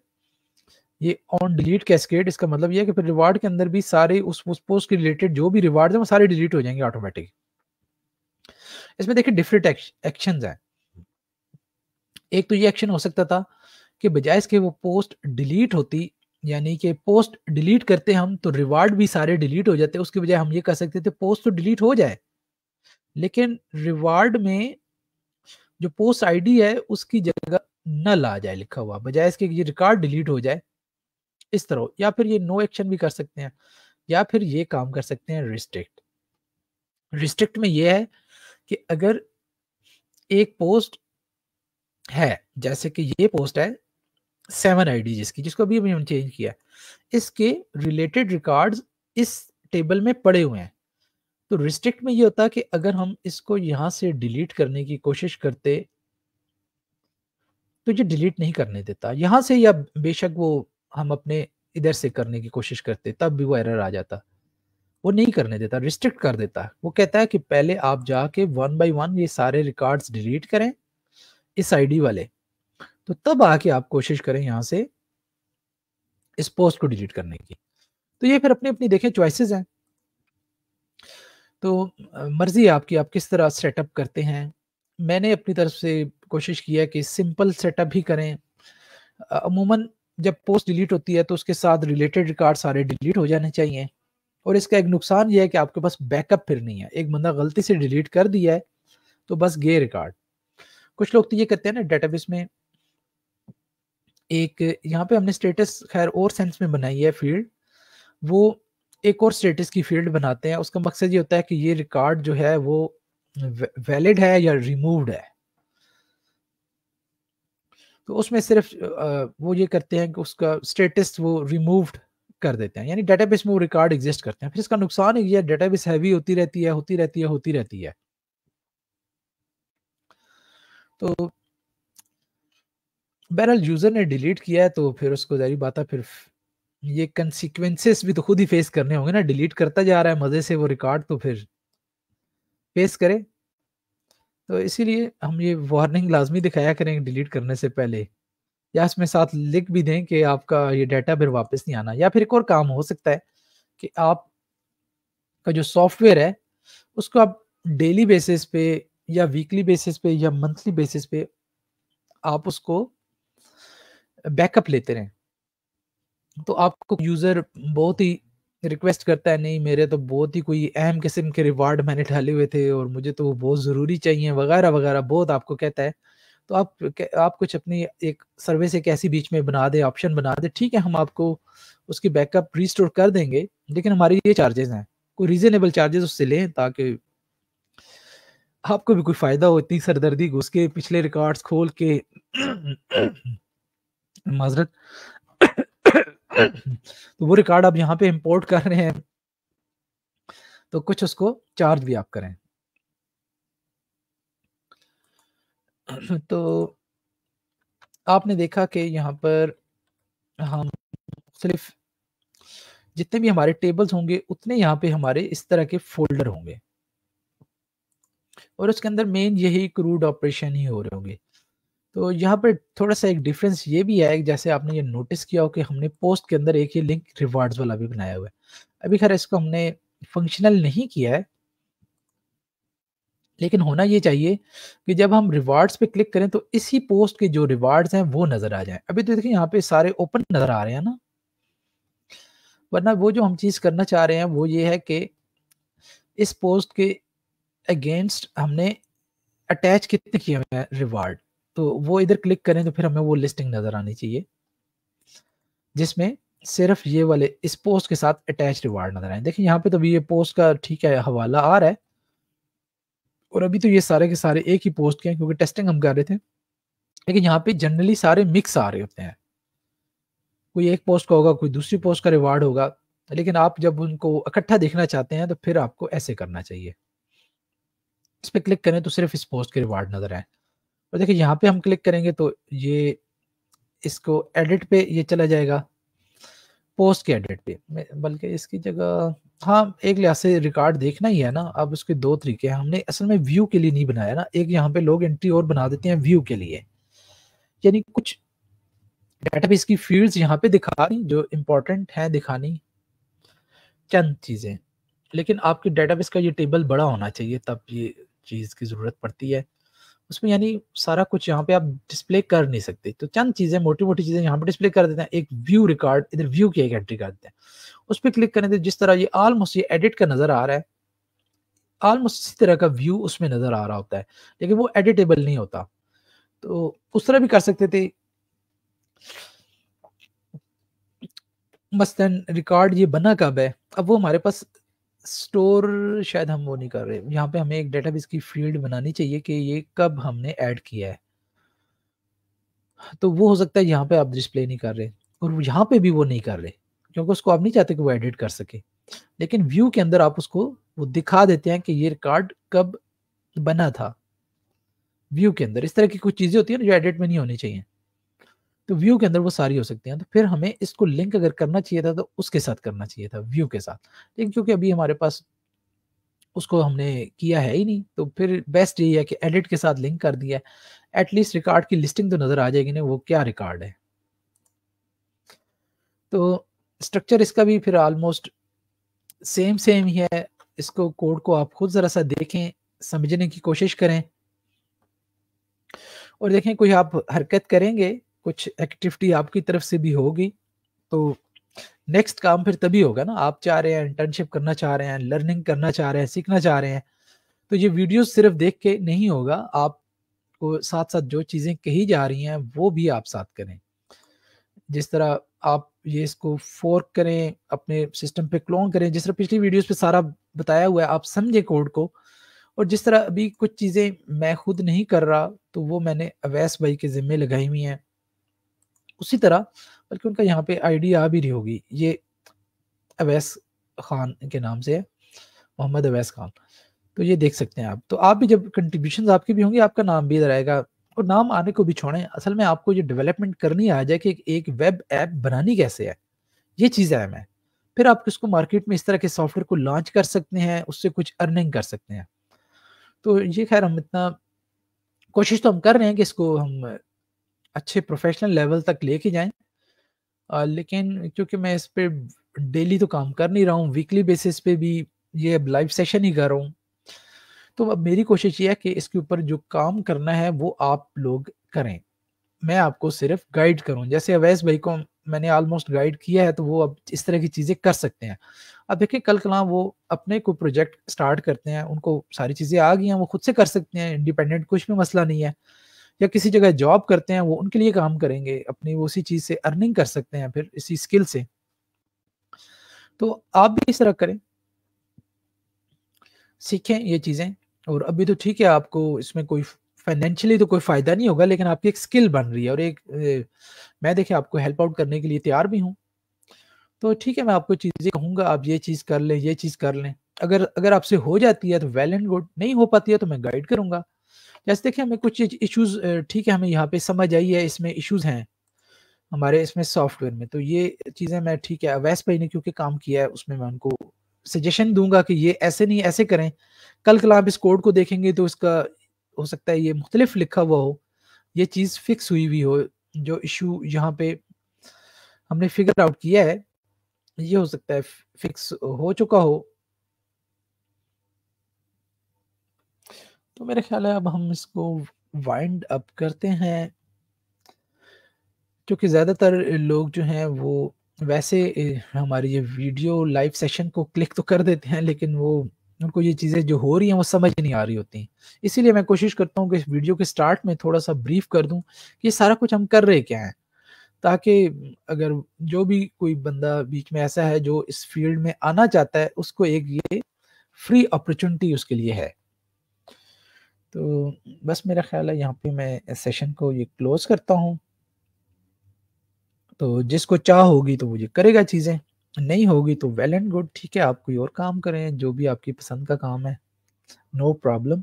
یہ آن ڈیلیٹ کیسکیٹ اس کا مطلب یہ ہے کہ پھر ریوارڈ کے اندر بھی سارے اس پوسٹ کے ریلیٹڈ جو بھی ریوارڈز ہیں وہ سارے ڈیلیٹ ہو جائیں گے آٹومیٹک اس میں دیکھیں ڈیفرنٹ ایکشنز ہیں ایک تو یہ ایکشن ہو سکتا تھا کہ بجائے اس کے وہ پوسٹ ڈیلیٹ ہوتی یعنی کہ پوسٹ ڈیلیٹ کرتے ہم تو ریوارڈ بھی سارے ڈیلیٹ ہو جاتے اس کے بجائے ہم یہ کہہ سکتے تھے پوسٹ تو ڈیلیٹ ہو جائے لیکن ریوارڈ میں جو پوسٹ آئی ڈی ہے اس کی جگہ نہ لا جائے لکھا ہوا بجائے اس کے یہ ریکارڈ ڈیلیٹ ہو جائے اس طرح یا پھر یہ نو ایکشن بھی کر سکتے ہیں یا پھر یہ کام کر سکتے ہیں ریسٹرکٹ ریسٹرکٹ میں یہ ہے کہ اگر ایک پوسٹ ہے جیسے کہ یہ پوسٹ ہے سیون آئی ڈی جس کی جس کو ابھی ہم چینج کیا اس کے ریلیٹڈ ریکارڈ اس ٹیبل میں پڑے ہوئے ہیں تو ریسٹرکٹ میں یہ ہوتا کہ اگر ہم اس کو یہاں سے ڈیلیٹ کرنے کی کوشش کرتے تو یہ ڈیلیٹ نہیں کرنے دیتا یہاں سے یا بے شک وہ ہم اپنے ادھر سے کرنے کی کوشش کرتے تب بھی وہ ایرر آ جاتا وہ نہیں کرنے دیتا ریسٹرکٹ کر دیتا وہ کہتا ہے کہ پہلے آپ جا کے ون بائی ون یہ سارے ریکارڈ ڈیلیٹ کریں اس آئی ڈی والے تو تب آ کے آپ کوشش کریں یہاں سے اس پوسٹ کو ڈیلیٹ کرنے کی تو یہ پھر اپنی اپنی دیکھیں چوائسیز ہیں تو مرضی آپ کی آپ کس طرح سیٹ اپ کرتے ہیں میں نے اپنی طرف سے کوشش کیا کہ سمپل سیٹ اپ ہی کریں عموماً جب پوسٹ ڈیلیٹ ہوتی ہے تو اس کے ساتھ ریلیٹڈ ریکارڈ سارے ڈیلیٹ ہو جانے چاہیے اور اس کا ایک نقصان یہ ہے کہ آپ کے پاس بیک اپ پھر نہیں ہے ایک بندہ غلطی سے ڈیلیٹ کر دیا ہے تو بس گئے ریکارڈ کچھ لوگ تو یہ کہتے ہیں نا ڈیٹا بیس میں ایک یہاں پہ ہم نے اسٹیٹس خیر اور سینس میں بنائی ہے فیلڈ وہ ایک اور اسٹیٹس کی فیلڈ بناتے ہیں اس کا مقصد یہ ہوتا ہے کہ یہ ریکارڈ جو ہے وہ ویلڈ ہے یا ریموڈ ہے تو اس میں صرف وہ یہ کرتے ہیں کہ اس کا اسٹیٹس وہ ریمووڈ کر دیتے ہیں یعنی ڈیٹا بیس میں وہ ریکارڈ ایگزسٹ کرتے ہیں پھر اس کا نقصان یہ ہے ڈیٹا بیس ہیوی ہوتی رہتی ہے ہوتی رہتی ہے ہوتی رہتی ہے تو بہرحال یوزر نے ڈیلیٹ کیا ہے تو پھر اس کو ظاہری بات ہے پھر یہ کنسیکوینسز بھی تو خود ہی فیس کرنے ہوں گے نا ڈیلیٹ کرتا جا رہا ہے مزے سے وہ ریکارڈ تو اسی لیے ہم یہ وارننگ لازمی دکھایا کریں ڈیلیٹ کرنے سے پہلے یا اس میں ساتھ لکھ بھی دیں کہ آپ کا یہ ڈیٹا پھر واپس نہیں آنا یا پھر ایک اور کام ہو سکتا ہے کہ آپ کا جو سافٹ ویئر ہے اس کو آپ ڈیلی بیسس پہ یا ویکلی بیسس پہ یا منتھلی بیسس پہ آپ اس کو بیک اپ لیتے رہیں تو آپ کو یوزر بہت ہی ریکویسٹ کرتا ہے نہیں میرے تو بہت ہی کوئی اہم قسم کے ریوارڈ میں نے ڈالے ہوئے تھے اور مجھے تو وہ بہت ضروری چاہیے وغیرہ وغیرہ بہت آپ کو کہتا ہے تو آپ آپ کچھ اپنی ایک سروس ایک ایسی بیچ میں بنا دیں آپشن بنا دے ٹھیک ہے ہم آپ کو اس کی بیک اپ ریسٹور کر دیں گے لیکن ہمارے یہ چارجز ہیں کوئی ریزنیبل چارجز اس سے لیں تاکہ آپ کو بھی کوئی فائدہ ہو اتنی سردردی گھس کے پچھلے ریکارڈس کھول کے معذرت تو وہ ریکارڈ آپ یہاں پہ امپورٹ کر رہے ہیں تو کچھ اس کو چارج بھی آپ کریں تو آپ نے دیکھا کہ یہاں پر ہم مختلف جتنے بھی ہمارے ٹیبلز ہوں گے اتنے یہاں پہ ہمارے اس طرح کے فولڈر ہوں گے اور اس کے اندر مین یہی کروڈ آپریشن ہی ہو رہے ہوں گے تو یہاں پہ تھوڑا سا ایک ڈفرینس یہ بھی ہے جیسے آپ نے یہ نوٹس کیا ہو کہ ہم نے پوسٹ کے اندر ایک ہی لنک ریوارڈز والا بھی بنایا ہوا ہے ابھی خیر اس کو ہم نے فنکشنل نہیں کیا ہے لیکن ہونا یہ چاہیے کہ جب ہم ریوارڈز پہ کلک کریں تو اسی پوسٹ کے جو ریوارڈز ہیں وہ نظر آ جائیں ابھی تو دیکھیں یہاں پہ سارے اوپن نظر آ رہے ہیں نا ورنہ وہ جو ہم چیز کرنا چاہ رہے ہیں وہ یہ ہے کہ اس پوسٹ کے اگینسٹ ہم نے اٹیچ کتنے کیے ہیں ریوارڈ تو وہ ادھر کلک کریں تو پھر ہمیں وہ لسٹنگ نظر آنی چاہیے جس میں صرف یہ والے اس پوسٹ کے ساتھ اٹیچ ریوارڈ نظر آئے دیکھیں یہاں پہ تو یہ پوسٹ کا ٹھیک ہے حوالہ آ رہا ہے اور ابھی تو یہ سارے کے سارے ایک ہی پوسٹ کے ہیں کیونکہ ٹیسٹنگ ہم کر رہے تھے لیکن یہاں پہ جنرلی سارے مکس آ رہے ہوتے ہیں کوئی ایک پوسٹ کا ہوگا کوئی دوسری پوسٹ کا ریوارڈ ہوگا لیکن آپ جب ان کو اکٹھا دیکھنا چاہتے ہیں تو پھر آپ کو ایسے کرنا چاہیے اس پہ کلک کریں تو صرف اس پوسٹ کے ریوارڈ نظر آئے اور دیکھیں یہاں پہ ہم کلک کریں گے تو یہ اس کو ایڈٹ پہ یہ چلا جائے گا پوسٹ کے ایڈٹ پہ بلکہ اس کی جگہ ہاں ایک لحاظ سے ریکارڈ دیکھنا ہی ہے نا اب اس کے دو طریقے ہیں ہم نے اصل میں ویو کے لیے نہیں بنایا نا ایک یہاں پہ لوگ انٹری اور بنا دیتے ہیں ویو کے لیے یعنی کچھ ڈیٹا بیس کی فیلڈز یہاں پہ دکھا رہی جو امپورٹنٹ ہیں دکھانی چند چیزیں لیکن آپ کے ڈیٹا بیس کا یہ ٹیبل بڑا ہونا چاہیے تب یہ چیز کی ضرورت پڑتی ہے اس میں یعنی سارا کچھ یہاں پہ آپ ڈسپلے کر نہیں سکتے تو چند چیزیں موٹی موٹی چیزیں یہاں پہ ڈسپلے کر دیتے ہیں ایک ویو ریکارڈ ادھر ویو کی ایک انٹری کر دیتے ہیں اس پہ کلک کریں تو جس طرح یہ آلموسٹ یہ ایڈٹ کا نظر آ رہا ہے آلموسٹ اسی طرح کا ویو اس میں نظر آ رہا ہوتا ہے لیکن وہ ایڈیٹیبل نہیں ہوتا تو اس طرح بھی کر سکتے تھے مثلاً ریکارڈ یہ بنا کب ہے اب وہ ہمارے پاس اسٹور شاید ہم وہ نہیں کر رہے یہاں پہ ہمیں ایک ڈیٹا بیس کی فیلڈ بنانی چاہیے کہ یہ کب ہم نے ایڈ کیا ہے تو وہ ہو سکتا ہے یہاں پہ آپ ڈسپلے نہیں کر رہے اور یہاں پہ بھی وہ نہیں کر رہے کیونکہ اس کو آپ نہیں چاہتے کہ وہ ایڈٹ کر سکے لیکن ویو کے اندر آپ اس کو وہ دکھا دیتے ہیں کہ یہ ریکارڈ کب بنا تھا ویو کے اندر اس طرح کی کچھ چیزیں ہوتی ہیں جو ایڈٹ میں نہیں ہونی چاہیے تو ویو کے اندر وہ ساری ہو سکتی ہیں تو پھر ہمیں اس کو لنک اگر کرنا چاہیے تھا تو اس کے ساتھ کرنا چاہیے تھا ویو کے ساتھ لیکن کیونکہ ابھی ہمارے پاس اس کو ہم نے کیا ہے ہی نہیں تو پھر بیسٹ یہ ہے کہ ایڈٹ کے ساتھ لنک کر دیا ہے ایٹ لیسٹ ریکارڈ کی لسٹنگ تو نظر آ جائے گی نہیں وہ کیا ریکارڈ ہے تو اسٹرکچر اس کا بھی پھر آلموسٹ سیم سیم ہی ہے اس کو کوڈ کو آپ خود ذرا سا دیکھیں سمجھنے کی کوشش کریں اور دیکھیں کوئی آپ حرکت کریں گے کچھ ایکٹیوٹی آپ کی طرف سے بھی ہوگی تو نیکسٹ کام پھر تبھی ہوگا نا آپ چاہ رہے ہیں انٹرنشپ کرنا چاہ رہے ہیں لرننگ کرنا چاہ رہے ہیں سیکھنا چاہ رہے ہیں تو یہ ویڈیوز صرف دیکھ کے نہیں ہوگا آپ کو ساتھ ساتھ جو چیزیں کہی جا رہی ہیں وہ بھی آپ ساتھ کریں جس طرح آپ یہ اس کو فورک کریں اپنے سسٹم پہ کلون کریں جس طرح پچھلی ویڈیوز پہ سارا بتایا ہوا ہے آپ سمجھے کوڈ کو اور جس طرح ابھی کچھ چیزیں میں خود نہیں کر رہا تو وہ میں نے اویس بھائی کے ذمے لگائی ہوئی ہیں اسی طرح بلکہ ان کا یہاں پہ آئی ڈی آ بھی رہی ہوگی یہ اویس خان کے نام سے ہے محمد اویس خان تو یہ دیکھ سکتے ہیں آپ تو آپ بھی جب کنٹریبیوشنز آپ کے بھی ہوں گے آپ کا نام بھی ادھر آئے گا اور نام آنے کو بھی چھوڑیں اصل میں آپ کو یہ ڈیولپمنٹ کرنی آ جائے کہ ایک ویب ایپ بنانی کیسے ہے یہ چیز اہم ہے پھر آپ اس کو مارکیٹ میں اس طرح کے سافٹ ویئر کو لانچ کر سکتے ہیں اس سے کچھ ارننگ کر سکتے ہیں تو یہ خیر ہم اتنا کوشش تو ہم کر رہے ہیں کہ اس کو ہم اچھے پروفیشنل لیول تک لے کے جائیں لیکن کیونکہ میں اس پہ ڈیلی تو کام کر نہیں رہا ہوں ویکلی بیسس پہ بھی یہ اب لائیو سیشن ہی کر رہا ہوں تو اب میری کوشش یہ ہے کہ اس کے اوپر جو کام کرنا ہے وہ آپ لوگ کریں میں آپ کو صرف گائیڈ کروں جیسے اویس بھائی کو میں نے آلموسٹ گائیڈ کیا ہے تو وہ اب اس طرح کی چیزیں کر سکتے ہیں اب دیکھیں کل کلاں وہ اپنے کو پروجیکٹ سٹارٹ کرتے ہیں ان کو ساری چیزیں آ گئی ہیں وہ خود سے کر سکتے ہیں انڈیپینڈنٹ کچھ بھی مسئلہ نہیں ہے یا کسی جگہ جاب کرتے ہیں وہ ان کے لیے کام کریں گے اپنی وہ اسی چیز سے ارننگ کر سکتے ہیں پھر اسی سے تو آپ بھی اس طرح کریں سیکھیں یہ چیزیں اور ابھی تو ٹھیک ہے آپ کو اس میں کوئی فائنینشلی تو کوئی فائدہ نہیں ہوگا لیکن آپ کی ایک اسکل بن رہی ہے اور ایک میں دیکھیں آپ کو ہیلپ آؤٹ کرنے کے لیے تیار بھی ہوں تو ٹھیک ہے میں آپ کو چیزیں کہوں گا آپ یہ چیز کر لیں یہ چیز کر لیں اگر اگر آپ سے ہو جاتی ہے تو ویل اینڈ گڈ نہیں ہو پاتی ہے تو میں گائڈ کروں گا جیسے دیکھیں ہمیں کچھ ایشوز ٹھیک ہے ہمیں یہاں پہ سمجھ آئی ہے اس میں ایشوز ہیں ہمارے اس میں سافٹ ویئر میں تو یہ چیزیں میں ٹھیک ہے اویس بھائی نے کیونکہ کام کیا ہے اس میں میں ان کو سجیشن دوں گا کہ یہ ایسے نہیں ایسے کریں کل کل آپ اس کوڈ کو دیکھیں گے تو اس کا ہو سکتا ہے یہ مختلف لکھا ہوا ہو یہ چیز فکس ہوئی ہوئی ہو جو ایشو یہاں پہ ہم نے فگر آؤٹ کیا ہے یہ ہو سکتا ہے فکس ہو چکا ہو تو میرے خیال ہے اب ہم اس کو وائنڈ اپ کرتے ہیں کیونکہ زیادہ تر لوگ جو ہیں وہ ویسے ہماری یہ ویڈیو لائف سیشن کو کلک تو کر دیتے ہیں لیکن وہ ان کو یہ چیزیں جو ہو رہی ہیں وہ سمجھ نہیں آ رہی ہوتی ہیں اسی لیے میں کوشش کرتا ہوں کہ اس ویڈیو کے سٹارٹ میں تھوڑا سا بریف کر دوں کہ یہ سارا کچھ ہم کر رہے کیا ہیں تاکہ اگر جو بھی کوئی بندہ بیچ میں ایسا ہے جو اس فیلڈ میں آنا چاہتا ہے اس کو ایک یہ فری اپرچونٹی اس کے لیے ہے تو بس میرا خیال ہے یہاں پہ میں سیشن کو یہ کلوز کرتا ہوں تو جس کو چاہ ہوگی تو وہ یہ کرے گا چیزیں نہیں ہوگی تو ویل اینڈ گڈ ٹھیک ہے آپ کوئی اور کام کریں جو بھی آپ کی پسند کا کام ہے نو پرابلم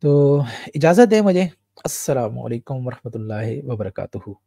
تو اجازت دیں مجھے السلام علیکم ورحمۃ اللہ وبرکاتہ